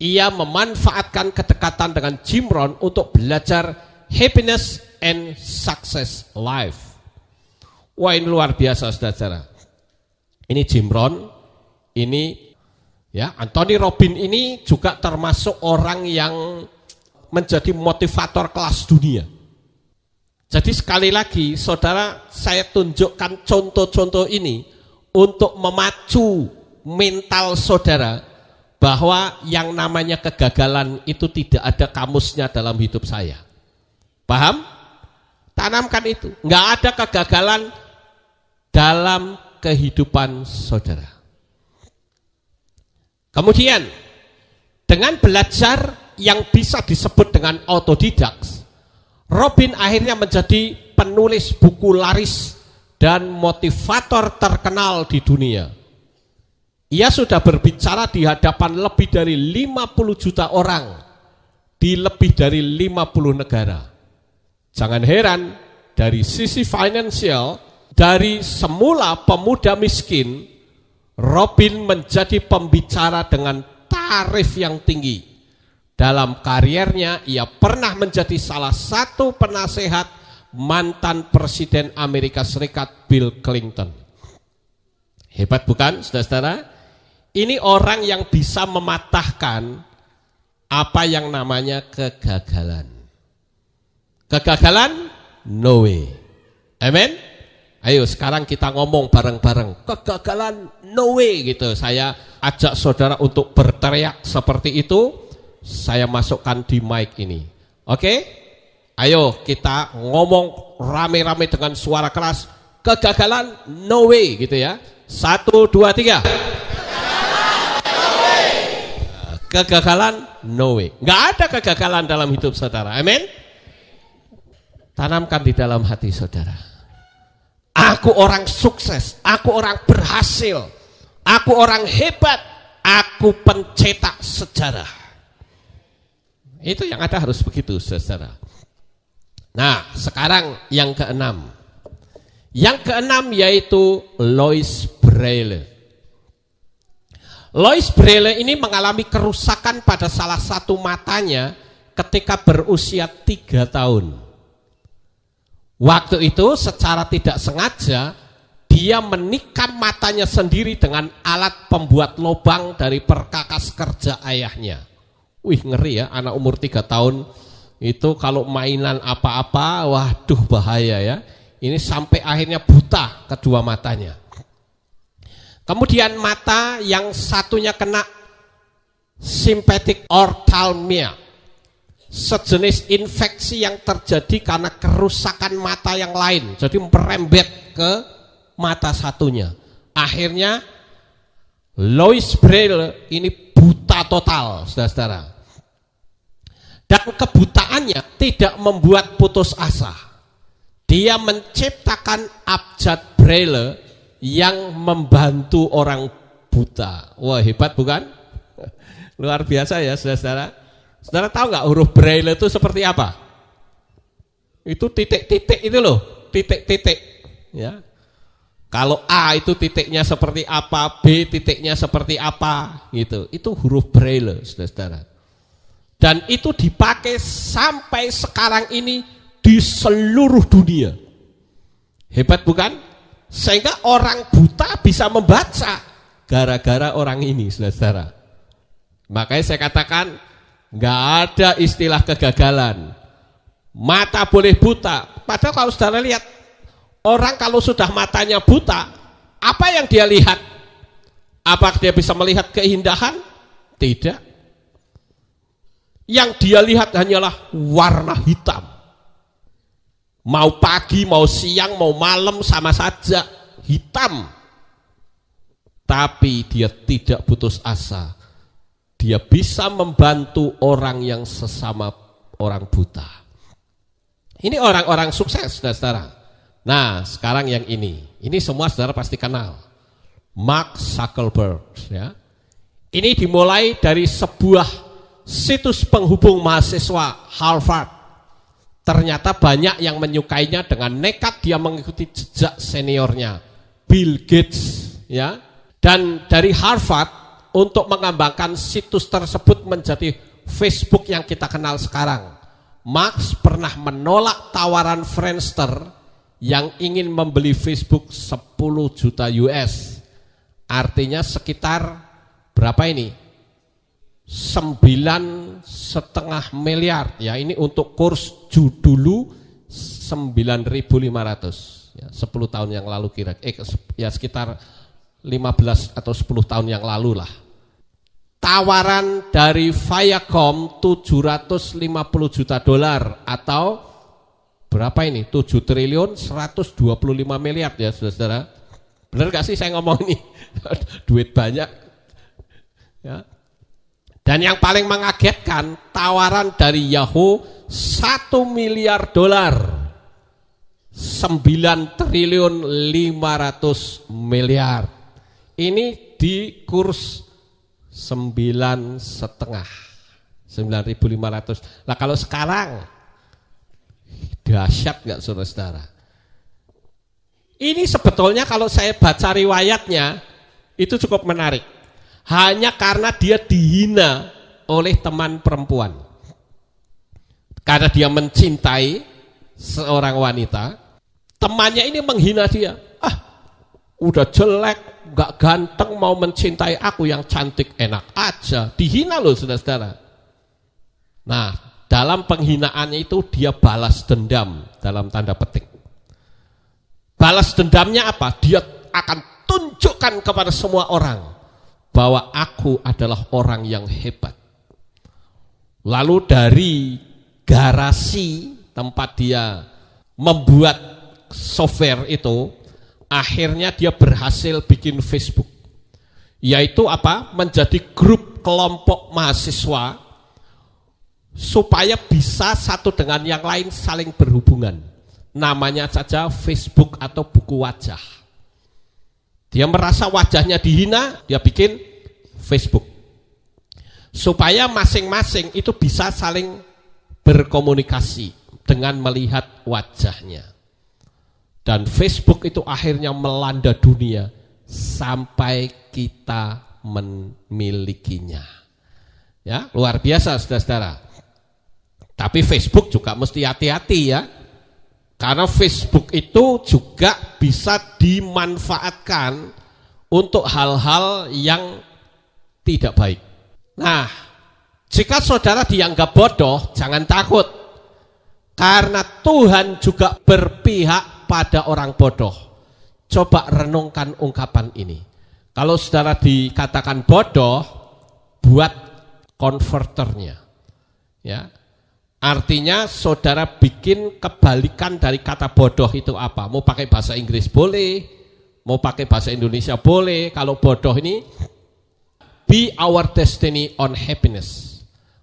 ia memanfaatkan kedekatan dengan Jimron untuk belajar happiness and success life. Wah ini luar biasa saudara. Ini Jimron, ini ya Anthony Robin ini juga termasuk orang yang menjadi motivator kelas dunia. Jadi sekali lagi saudara saya tunjukkan contoh-contoh ini untuk memacu mental saudara bahwa yang namanya kegagalan itu tidak ada kamusnya dalam hidup saya. Paham? Tanamkan itu. Nggak ada kegagalan dalam kehidupan saudara. Kemudian, dengan belajar yang bisa disebut dengan autodidak, Robin akhirnya menjadi penulis buku laris dan motivator terkenal di dunia. Ia sudah berbicara di hadapan lebih dari 50 juta orang di lebih dari 50 negara. Jangan heran dari sisi finansial dari semula pemuda miskin Robin menjadi pembicara dengan tarif yang tinggi. Dalam karirnya ia pernah menjadi salah satu penasehat mantan presiden Amerika Serikat Bill Clinton. Hebat bukan saudara-saudara? Ini orang yang bisa mematahkan apa yang namanya kegagalan. Kegagalan? No way. Amen? Ayo sekarang kita ngomong bareng-bareng. Kegagalan? No way gitu. Saya ajak saudara untuk berteriak seperti itu. Saya masukkan di mic ini. Oke? Okay? Ayo kita ngomong rame-rame dengan suara keras. Kegagalan? No way gitu ya. Satu, dua, tiga. Kegagalan no way. Nggak ada kegagalan dalam hidup saudara. Amin. Tanamkan di dalam hati saudara. Aku orang sukses, aku orang berhasil, aku orang hebat, aku pencetak sejarah. Itu yang ada harus begitu saudara. Nah, sekarang yang keenam. Yang keenam yaitu Lois Braille. Lois Braille ini mengalami kerusakan pada salah satu matanya ketika berusia tiga tahun. Waktu itu secara tidak sengaja dia menikam matanya sendiri dengan alat pembuat lubang dari perkakas kerja ayahnya. Wih ngeri ya anak umur tiga tahun itu kalau mainan apa-apa waduh bahaya ya. Ini sampai akhirnya buta kedua matanya. Kemudian mata yang satunya kena simpatik ortalmia, sejenis infeksi yang terjadi karena kerusakan mata yang lain, jadi merembet ke mata satunya. Akhirnya Lois Braille ini buta total, saudara-saudara. Dan kebutaannya tidak membuat putus asa. Dia menciptakan abjad Braille yang membantu orang buta. Wah hebat bukan? Luar biasa ya saudara-saudara. Saudara tahu nggak huruf braille itu seperti apa? Itu titik-titik itu loh, titik-titik. Ya. Kalau A itu titiknya seperti apa, B titiknya seperti apa, gitu. Itu huruf braille, saudara-saudara. Dan itu dipakai sampai sekarang ini di seluruh dunia. Hebat bukan? Sehingga orang buta bisa membaca gara-gara orang ini, saudara Makanya saya katakan, nggak ada istilah kegagalan. Mata boleh buta. Padahal kalau saudara lihat, orang kalau sudah matanya buta, apa yang dia lihat? Apakah dia bisa melihat keindahan? Tidak. Yang dia lihat hanyalah warna hitam. Mau pagi, mau siang, mau malam sama saja hitam. Tapi dia tidak putus asa. Dia bisa membantu orang yang sesama orang buta. Ini orang-orang sukses, saudara-saudara. Nah, sekarang yang ini. Ini semua saudara pasti kenal. Mark Zuckerberg. Ya. Ini dimulai dari sebuah situs penghubung mahasiswa Harvard. Ternyata banyak yang menyukainya dengan nekat dia mengikuti jejak seniornya, Bill Gates, ya. Dan dari Harvard untuk mengembangkan situs tersebut menjadi Facebook yang kita kenal sekarang. Marx pernah menolak tawaran Friendster yang ingin membeli Facebook 10 juta US. Artinya sekitar berapa ini? 9 setengah miliar ya ini untuk kurs judulu 9.500 ya 10 tahun yang lalu kira eh ya sekitar 15 atau 10 tahun yang lalu lah tawaran dari Viacom 750 juta dolar atau berapa ini 7 triliun 125 miliar ya saudara-saudara benar gak sih saya ngomong ini duit banyak ya dan yang paling mengagetkan tawaran dari Yahoo 1 miliar dolar 9 triliun 500 miliar. Ini di kurs 9 setengah 9.500. Nah kalau sekarang dahsyat nggak saudara-saudara? Ini sebetulnya kalau saya baca riwayatnya itu cukup menarik hanya karena dia dihina oleh teman perempuan. Karena dia mencintai seorang wanita, temannya ini menghina dia. Ah, udah jelek, gak ganteng mau mencintai aku yang cantik enak aja. Dihina loh saudara-saudara. Nah, dalam penghinaannya itu dia balas dendam dalam tanda petik. Balas dendamnya apa? Dia akan tunjukkan kepada semua orang bahwa aku adalah orang yang hebat. Lalu dari garasi tempat dia membuat software itu, akhirnya dia berhasil bikin Facebook. Yaitu apa? Menjadi grup kelompok mahasiswa supaya bisa satu dengan yang lain saling berhubungan. Namanya saja Facebook atau buku wajah. Dia merasa wajahnya dihina, dia bikin Facebook. Supaya masing-masing itu bisa saling berkomunikasi dengan melihat wajahnya. Dan Facebook itu akhirnya melanda dunia sampai kita memilikinya. Ya, luar biasa saudara-saudara. Tapi Facebook juga mesti hati-hati ya. Karena Facebook itu juga bisa dimanfaatkan untuk hal-hal yang tidak baik. Nah, jika saudara dianggap bodoh, jangan takut. Karena Tuhan juga berpihak pada orang bodoh. Coba renungkan ungkapan ini. Kalau saudara dikatakan bodoh, buat konverternya. Ya, Artinya saudara bikin kebalikan dari kata bodoh itu apa? Mau pakai bahasa Inggris boleh, mau pakai bahasa Indonesia boleh. Kalau bodoh ini be our destiny on happiness.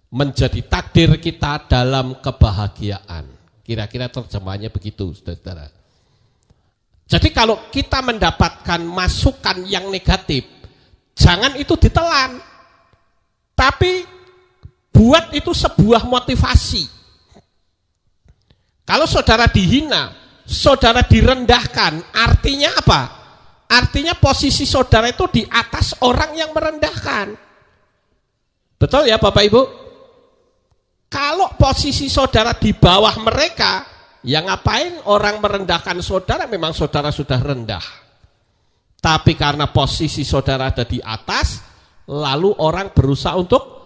Menjadi takdir kita dalam kebahagiaan. Kira-kira terjemahannya begitu, Saudara. Jadi kalau kita mendapatkan masukan yang negatif, jangan itu ditelan. Tapi buat itu sebuah motivasi. Kalau saudara dihina, saudara direndahkan, artinya apa? Artinya posisi saudara itu di atas orang yang merendahkan. Betul ya Bapak Ibu? Kalau posisi saudara di bawah mereka, yang ngapain orang merendahkan saudara? Memang saudara sudah rendah. Tapi karena posisi saudara ada di atas, lalu orang berusaha untuk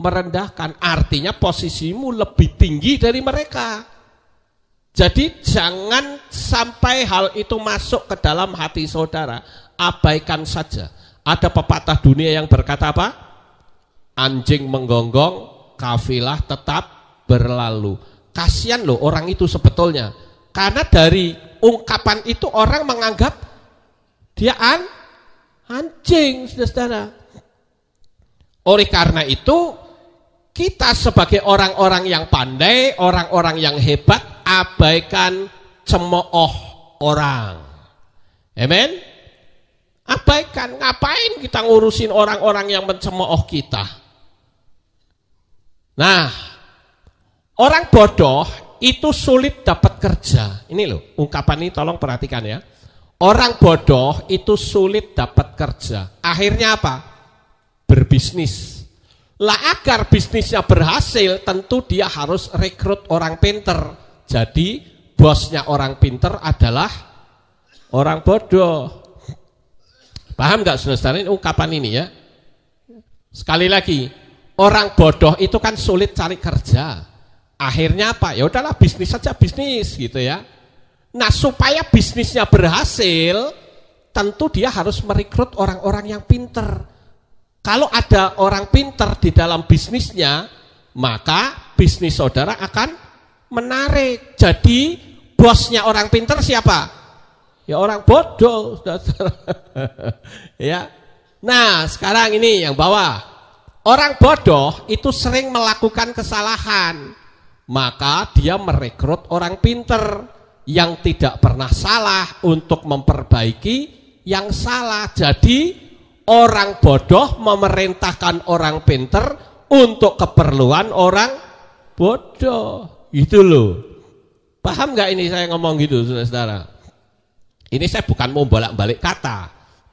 merendahkan artinya posisimu lebih tinggi dari mereka. Jadi jangan sampai hal itu masuk ke dalam hati saudara, abaikan saja. Ada pepatah dunia yang berkata apa? Anjing menggonggong, kafilah tetap berlalu. Kasihan loh orang itu sebetulnya. Karena dari ungkapan itu orang menganggap dia an anjing, saudara Oleh karena itu, kita sebagai orang-orang yang pandai, orang-orang yang hebat, abaikan cemooh orang. Amen? Abaikan, ngapain kita ngurusin orang-orang yang mencemooh kita? Nah, orang bodoh itu sulit dapat kerja. Ini loh, ungkapan ini tolong perhatikan ya. Orang bodoh itu sulit dapat kerja. Akhirnya apa? Berbisnis lah agar bisnisnya berhasil, tentu dia harus rekrut orang pinter. Jadi bosnya orang pinter adalah orang bodoh. Paham nggak saudara ini ungkapan ini ya? Sekali lagi, orang bodoh itu kan sulit cari kerja. Akhirnya apa? Ya udahlah bisnis saja bisnis gitu ya. Nah supaya bisnisnya berhasil, tentu dia harus merekrut orang-orang yang pinter. Kalau ada orang pinter di dalam bisnisnya, maka bisnis saudara akan menarik. Jadi bosnya orang pinter siapa? Ya orang bodoh, saudara. ya. Nah, sekarang ini yang bawah. Orang bodoh itu sering melakukan kesalahan. Maka dia merekrut orang pinter yang tidak pernah salah untuk memperbaiki yang salah. Jadi orang bodoh memerintahkan orang pinter untuk keperluan orang bodoh. Itu loh. Paham nggak ini saya ngomong gitu saudara Ini saya bukan mau bolak-balik kata,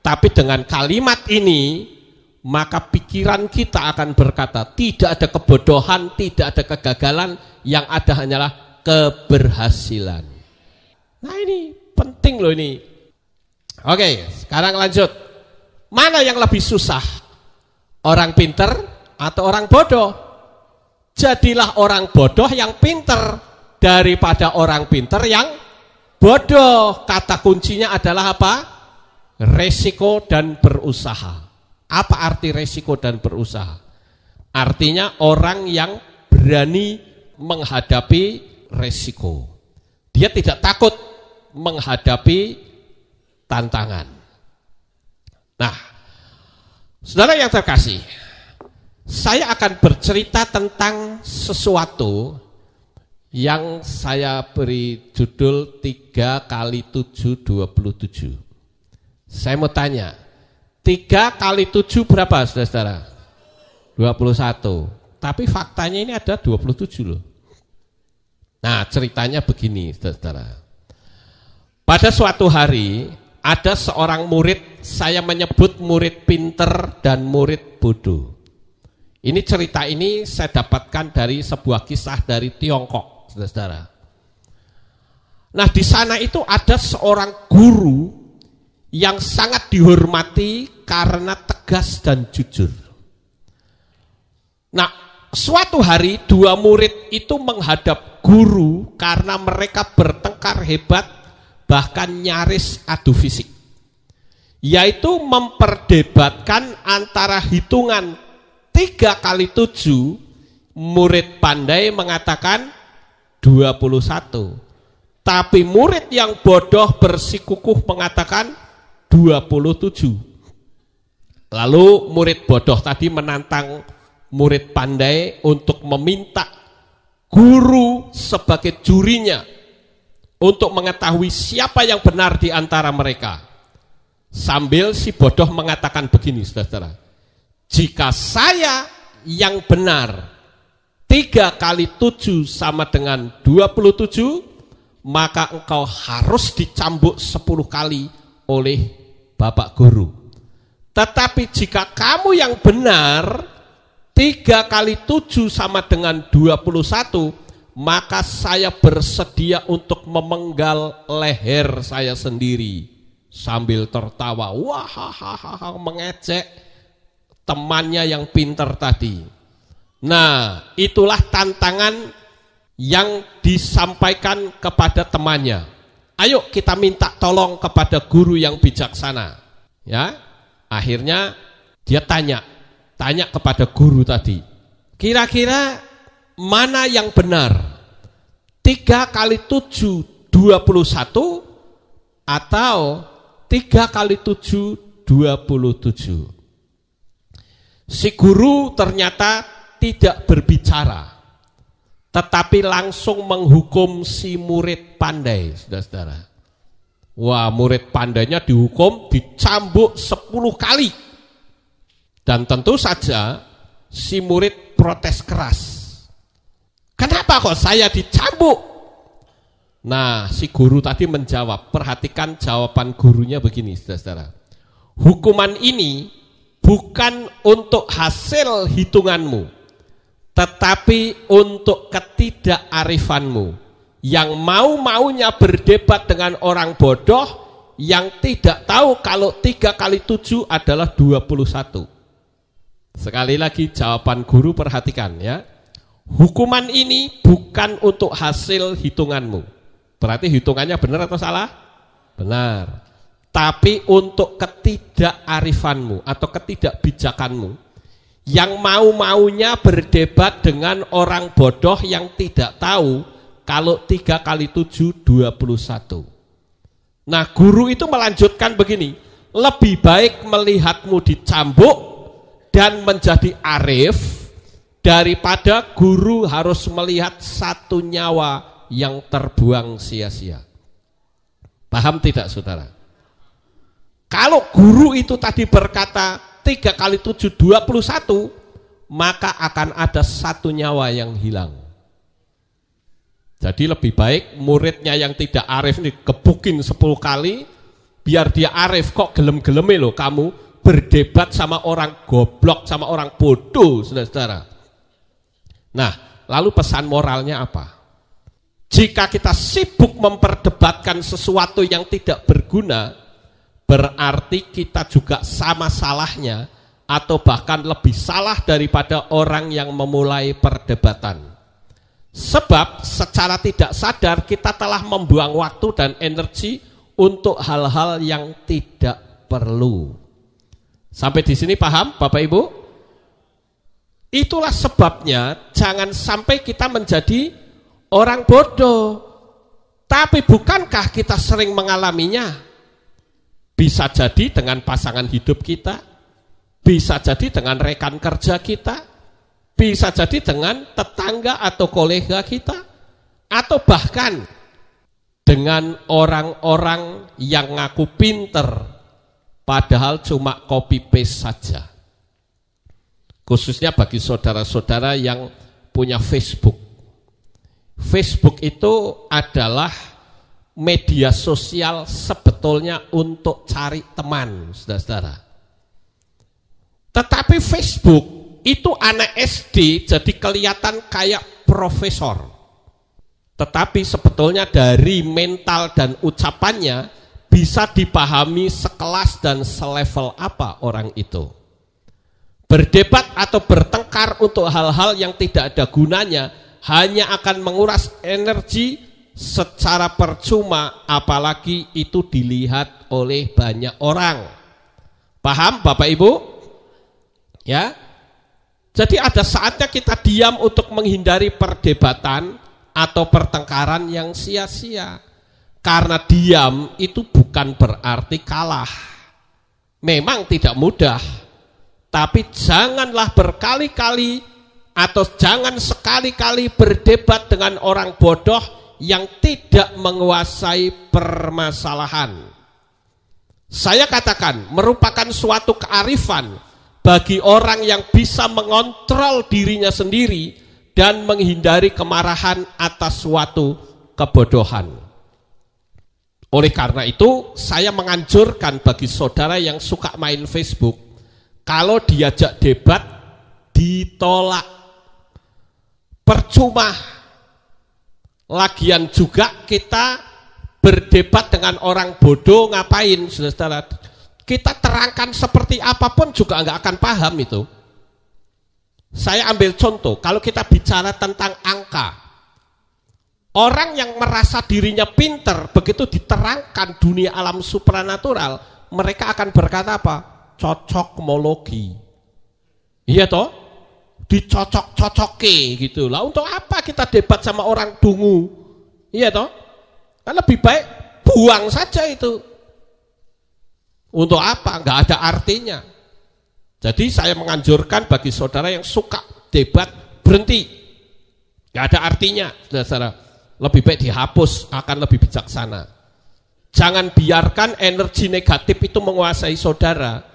tapi dengan kalimat ini maka pikiran kita akan berkata tidak ada kebodohan, tidak ada kegagalan, yang ada hanyalah keberhasilan. Nah ini penting loh ini. Oke, sekarang lanjut. Mana yang lebih susah? Orang pinter atau orang bodoh? Jadilah orang bodoh yang pinter daripada orang pinter yang bodoh. Kata kuncinya adalah apa? Resiko dan berusaha. Apa arti resiko dan berusaha? Artinya orang yang berani menghadapi resiko. Dia tidak takut menghadapi tantangan. Nah, saudara yang terkasih, saya akan bercerita tentang sesuatu yang saya beri judul 3 kali 7 27. Saya mau tanya, 3 kali 7 berapa saudara-saudara? 21. Tapi faktanya ini ada 27 loh. Nah ceritanya begini saudara-saudara. Pada suatu hari ada seorang murid, saya menyebut murid pinter dan murid bodoh. Ini cerita ini saya dapatkan dari sebuah kisah dari Tiongkok, saudara-saudara. Nah di sana itu ada seorang guru yang sangat dihormati karena tegas dan jujur. Nah suatu hari dua murid itu menghadap guru karena mereka bertengkar hebat bahkan nyaris adu fisik. Yaitu memperdebatkan antara hitungan tiga kali tujuh murid pandai mengatakan 21. Tapi murid yang bodoh bersikukuh mengatakan 27. Lalu murid bodoh tadi menantang murid pandai untuk meminta guru sebagai jurinya untuk mengetahui siapa yang benar di antara mereka. Sambil si bodoh mengatakan begini, saudara Jika saya yang benar, tiga kali tujuh sama dengan dua puluh tujuh, maka engkau harus dicambuk sepuluh kali oleh Bapak Guru. Tetapi jika kamu yang benar, tiga kali tujuh sama dengan dua puluh satu maka saya bersedia untuk memenggal leher saya sendiri sambil tertawa ha, mengecek temannya yang pintar tadi nah itulah tantangan yang disampaikan kepada temannya ayo kita minta tolong kepada guru yang bijaksana ya akhirnya dia tanya tanya kepada guru tadi kira-kira mana yang benar? 3 kali 7, 21 atau 3 kali 7, 27. Si guru ternyata tidak berbicara, tetapi langsung menghukum si murid pandai, saudara-saudara. Wah, murid pandainya dihukum, dicambuk 10 kali. Dan tentu saja si murid protes keras Kenapa kok saya dicambuk? Nah, si guru tadi menjawab. Perhatikan jawaban gurunya begini, saudara-saudara. Hukuman ini bukan untuk hasil hitunganmu, tetapi untuk ketidakarifanmu yang mau-maunya berdebat dengan orang bodoh yang tidak tahu kalau tiga kali tujuh adalah 21. Sekali lagi jawaban guru perhatikan ya. Hukuman ini bukan untuk hasil hitunganmu. Berarti hitungannya benar atau salah? Benar. Tapi untuk ketidakarifanmu atau ketidakbijakanmu yang mau-maunya berdebat dengan orang bodoh yang tidak tahu kalau 3 kali 7 21. Nah, guru itu melanjutkan begini, lebih baik melihatmu dicambuk dan menjadi arif daripada guru harus melihat satu nyawa yang terbuang sia-sia. Paham tidak saudara? Kalau guru itu tadi berkata 3 kali 7, 21, maka akan ada satu nyawa yang hilang. Jadi lebih baik muridnya yang tidak arif ini kepukin 10 kali, biar dia arif kok gelem-geleme loh kamu berdebat sama orang goblok, sama orang bodoh, saudara-saudara. Nah, lalu pesan moralnya apa? Jika kita sibuk memperdebatkan sesuatu yang tidak berguna, berarti kita juga sama salahnya atau bahkan lebih salah daripada orang yang memulai perdebatan. Sebab secara tidak sadar kita telah membuang waktu dan energi untuk hal-hal yang tidak perlu. Sampai di sini paham Bapak Ibu? Itulah sebabnya jangan sampai kita menjadi orang bodoh. Tapi bukankah kita sering mengalaminya? Bisa jadi dengan pasangan hidup kita, bisa jadi dengan rekan kerja kita, bisa jadi dengan tetangga atau kolega kita, atau bahkan dengan orang-orang yang ngaku pinter, padahal cuma copy paste saja. Khususnya bagi saudara-saudara yang punya Facebook. Facebook itu adalah media sosial sebetulnya untuk cari teman, saudara-saudara. Tetapi Facebook itu anak SD jadi kelihatan kayak profesor. Tetapi sebetulnya dari mental dan ucapannya bisa dipahami sekelas dan selevel apa orang itu berdebat atau bertengkar untuk hal-hal yang tidak ada gunanya hanya akan menguras energi secara percuma apalagi itu dilihat oleh banyak orang. Paham Bapak Ibu? Ya. Jadi ada saatnya kita diam untuk menghindari perdebatan atau pertengkaran yang sia-sia. Karena diam itu bukan berarti kalah. Memang tidak mudah tapi janganlah berkali-kali atau jangan sekali-kali berdebat dengan orang bodoh yang tidak menguasai permasalahan. Saya katakan, merupakan suatu kearifan bagi orang yang bisa mengontrol dirinya sendiri dan menghindari kemarahan atas suatu kebodohan. Oleh karena itu, saya menganjurkan bagi saudara yang suka main Facebook, kalau diajak debat ditolak. Percuma. Lagian juga kita berdebat dengan orang bodoh ngapain saudara setara Kita terangkan seperti apapun juga nggak akan paham itu. Saya ambil contoh, kalau kita bicara tentang angka, Orang yang merasa dirinya pinter, begitu diterangkan dunia alam supranatural, mereka akan berkata apa? cocok cocokmologi. Iya toh? Dicocok-cocoke gitu. Lah untuk apa kita debat sama orang dungu? Iya toh? Kan lebih baik buang saja itu. Untuk apa? Enggak ada artinya. Jadi saya menganjurkan bagi saudara yang suka debat berhenti. Enggak ada artinya, nah, saudara. Lebih baik dihapus akan lebih bijaksana. Jangan biarkan energi negatif itu menguasai saudara.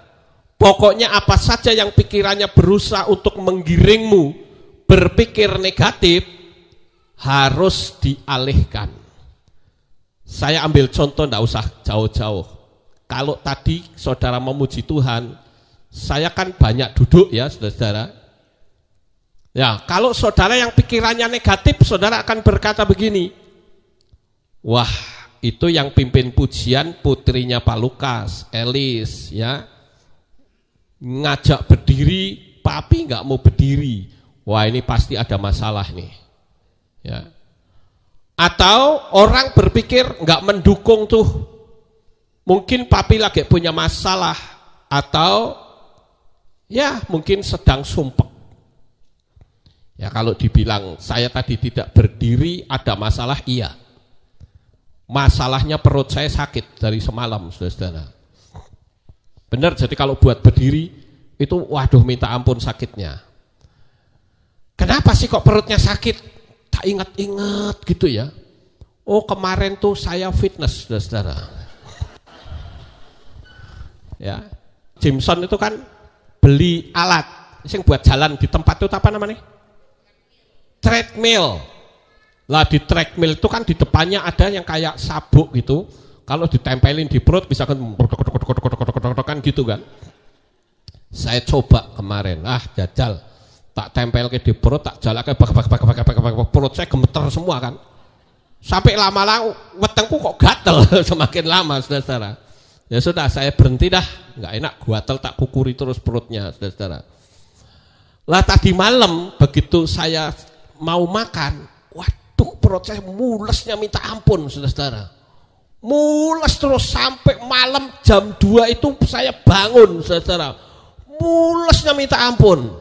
Pokoknya apa saja yang pikirannya berusaha untuk menggiringmu berpikir negatif harus dialihkan. Saya ambil contoh tidak usah jauh-jauh. Kalau tadi saudara memuji Tuhan, saya kan banyak duduk ya saudara-saudara. Ya, kalau saudara yang pikirannya negatif, saudara akan berkata begini. Wah, itu yang pimpin pujian putrinya Pak Lukas, Elis, ya ngajak berdiri, papi nggak mau berdiri. Wah ini pasti ada masalah nih. Ya. Atau orang berpikir nggak mendukung tuh, mungkin papi lagi punya masalah atau ya mungkin sedang sumpek. Ya kalau dibilang saya tadi tidak berdiri ada masalah iya. Masalahnya perut saya sakit dari semalam saudara-saudara. Benar, jadi kalau buat berdiri itu waduh minta ampun sakitnya. Kenapa sih kok perutnya sakit? Tak ingat-ingat gitu ya. Oh kemarin tuh saya fitness, saudara-saudara. ya, Jameson itu kan beli alat sing buat jalan di tempat itu apa namanya? Treadmill. Lah di treadmill itu kan di depannya ada yang kayak sabuk gitu. Kalau ditempelin di perut bisa kan kotok kotok kotok kotok kan gitu kan. Saya coba kemarin, ah jajal, tak tempel ke di perut, tak jalak ke bak bak bak bak bak bak perut saya gemeter semua kan. Sampai lama-lama wetengku kok gatel semakin lama saudara Ya sudah saya berhenti dah, nggak enak gatel tak kukuri terus perutnya saudara-saudara. Lah tadi malam begitu saya mau makan, waduh perut saya mulesnya minta ampun saudara Mules terus sampai malam jam 2 itu saya bangun saudara. Mulesnya minta ampun.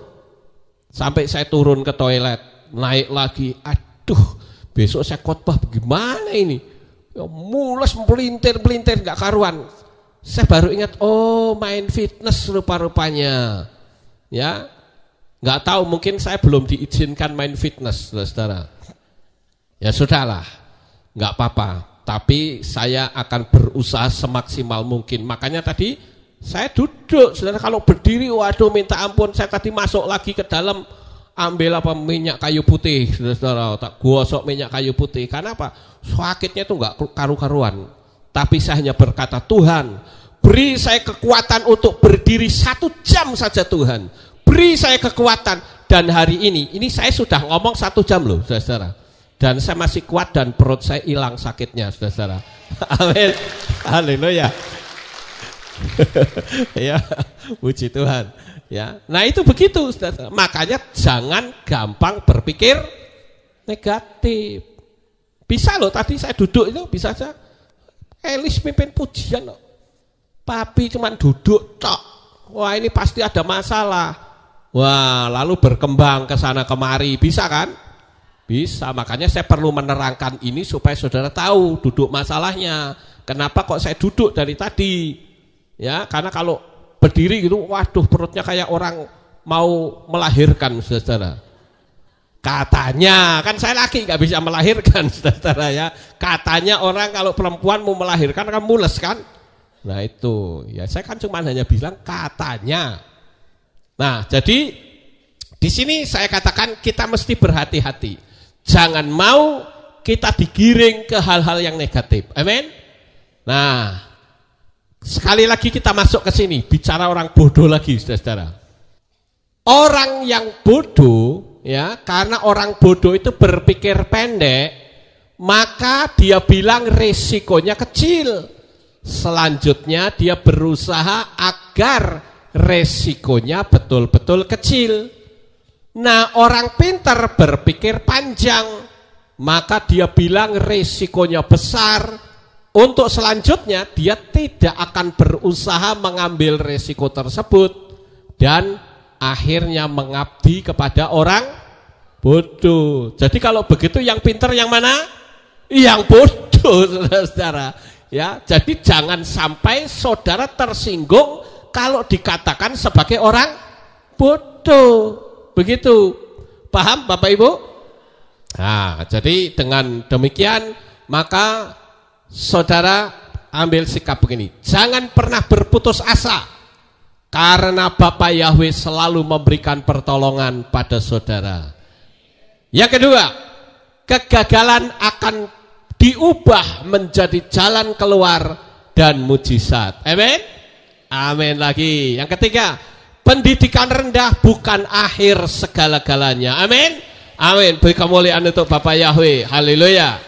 Sampai saya turun ke toilet, naik lagi. Aduh, besok saya khotbah bagaimana ini? Ya, mules melintir-melintir nggak karuan. Saya baru ingat, oh main fitness rupa-rupanya. Ya, nggak tahu mungkin saya belum diizinkan main fitness, saudara. Ya sudahlah, nggak apa-apa tapi saya akan berusaha semaksimal mungkin. Makanya tadi saya duduk, saudara kalau berdiri, waduh minta ampun, saya tadi masuk lagi ke dalam ambil apa minyak kayu putih, saudara-saudara, tak gosok minyak kayu putih. Karena apa? Sakitnya itu enggak karu-karuan. Tapi saya hanya berkata, Tuhan, beri saya kekuatan untuk berdiri satu jam saja Tuhan. Beri saya kekuatan dan hari ini, ini saya sudah ngomong satu jam loh, saudara-saudara dan saya masih kuat dan perut saya hilang sakitnya saudara-saudara amin haleluya ya puji Tuhan ya nah itu begitu saudara. makanya jangan gampang berpikir negatif bisa loh tadi saya duduk itu bisa saja Elis pimpin pujian loh papi cuman duduk tok wah ini pasti ada masalah wah lalu berkembang ke sana kemari bisa kan bisa, makanya saya perlu menerangkan ini supaya saudara tahu duduk masalahnya. Kenapa kok saya duduk dari tadi? Ya, karena kalau berdiri gitu, waduh perutnya kayak orang mau melahirkan saudara. Katanya, kan saya laki nggak bisa melahirkan saudara ya. Katanya orang kalau perempuan mau melahirkan kan mules kan. Nah itu, ya saya kan cuma hanya bilang katanya. Nah jadi di sini saya katakan kita mesti berhati-hati. Jangan mau kita digiring ke hal-hal yang negatif. Amin. Nah, sekali lagi kita masuk ke sini bicara orang bodoh lagi, saudara-saudara. Orang yang bodoh ya, karena orang bodoh itu berpikir pendek, maka dia bilang resikonya kecil. Selanjutnya dia berusaha agar resikonya betul-betul kecil. Nah orang pintar berpikir panjang, maka dia bilang risikonya besar. Untuk selanjutnya dia tidak akan berusaha mengambil risiko tersebut dan akhirnya mengabdi kepada orang bodoh. Jadi kalau begitu yang pintar yang mana? Yang bodoh, saudara-saudara. Ya, jadi jangan sampai saudara tersinggung kalau dikatakan sebagai orang bodoh. Begitu. Paham Bapak Ibu? Nah, jadi dengan demikian maka saudara ambil sikap begini. Jangan pernah berputus asa karena Bapak Yahweh selalu memberikan pertolongan pada saudara. Yang kedua, kegagalan akan diubah menjadi jalan keluar dan mujizat. Amin. Amin lagi. Yang ketiga, pendidikan rendah bukan akhir segala-galanya. Amin. Amin. Beri kemuliaan untuk Bapak Yahweh. Haleluya.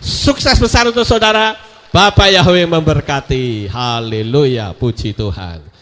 Sukses besar untuk saudara. Bapak Yahweh memberkati. Haleluya. Puji Tuhan.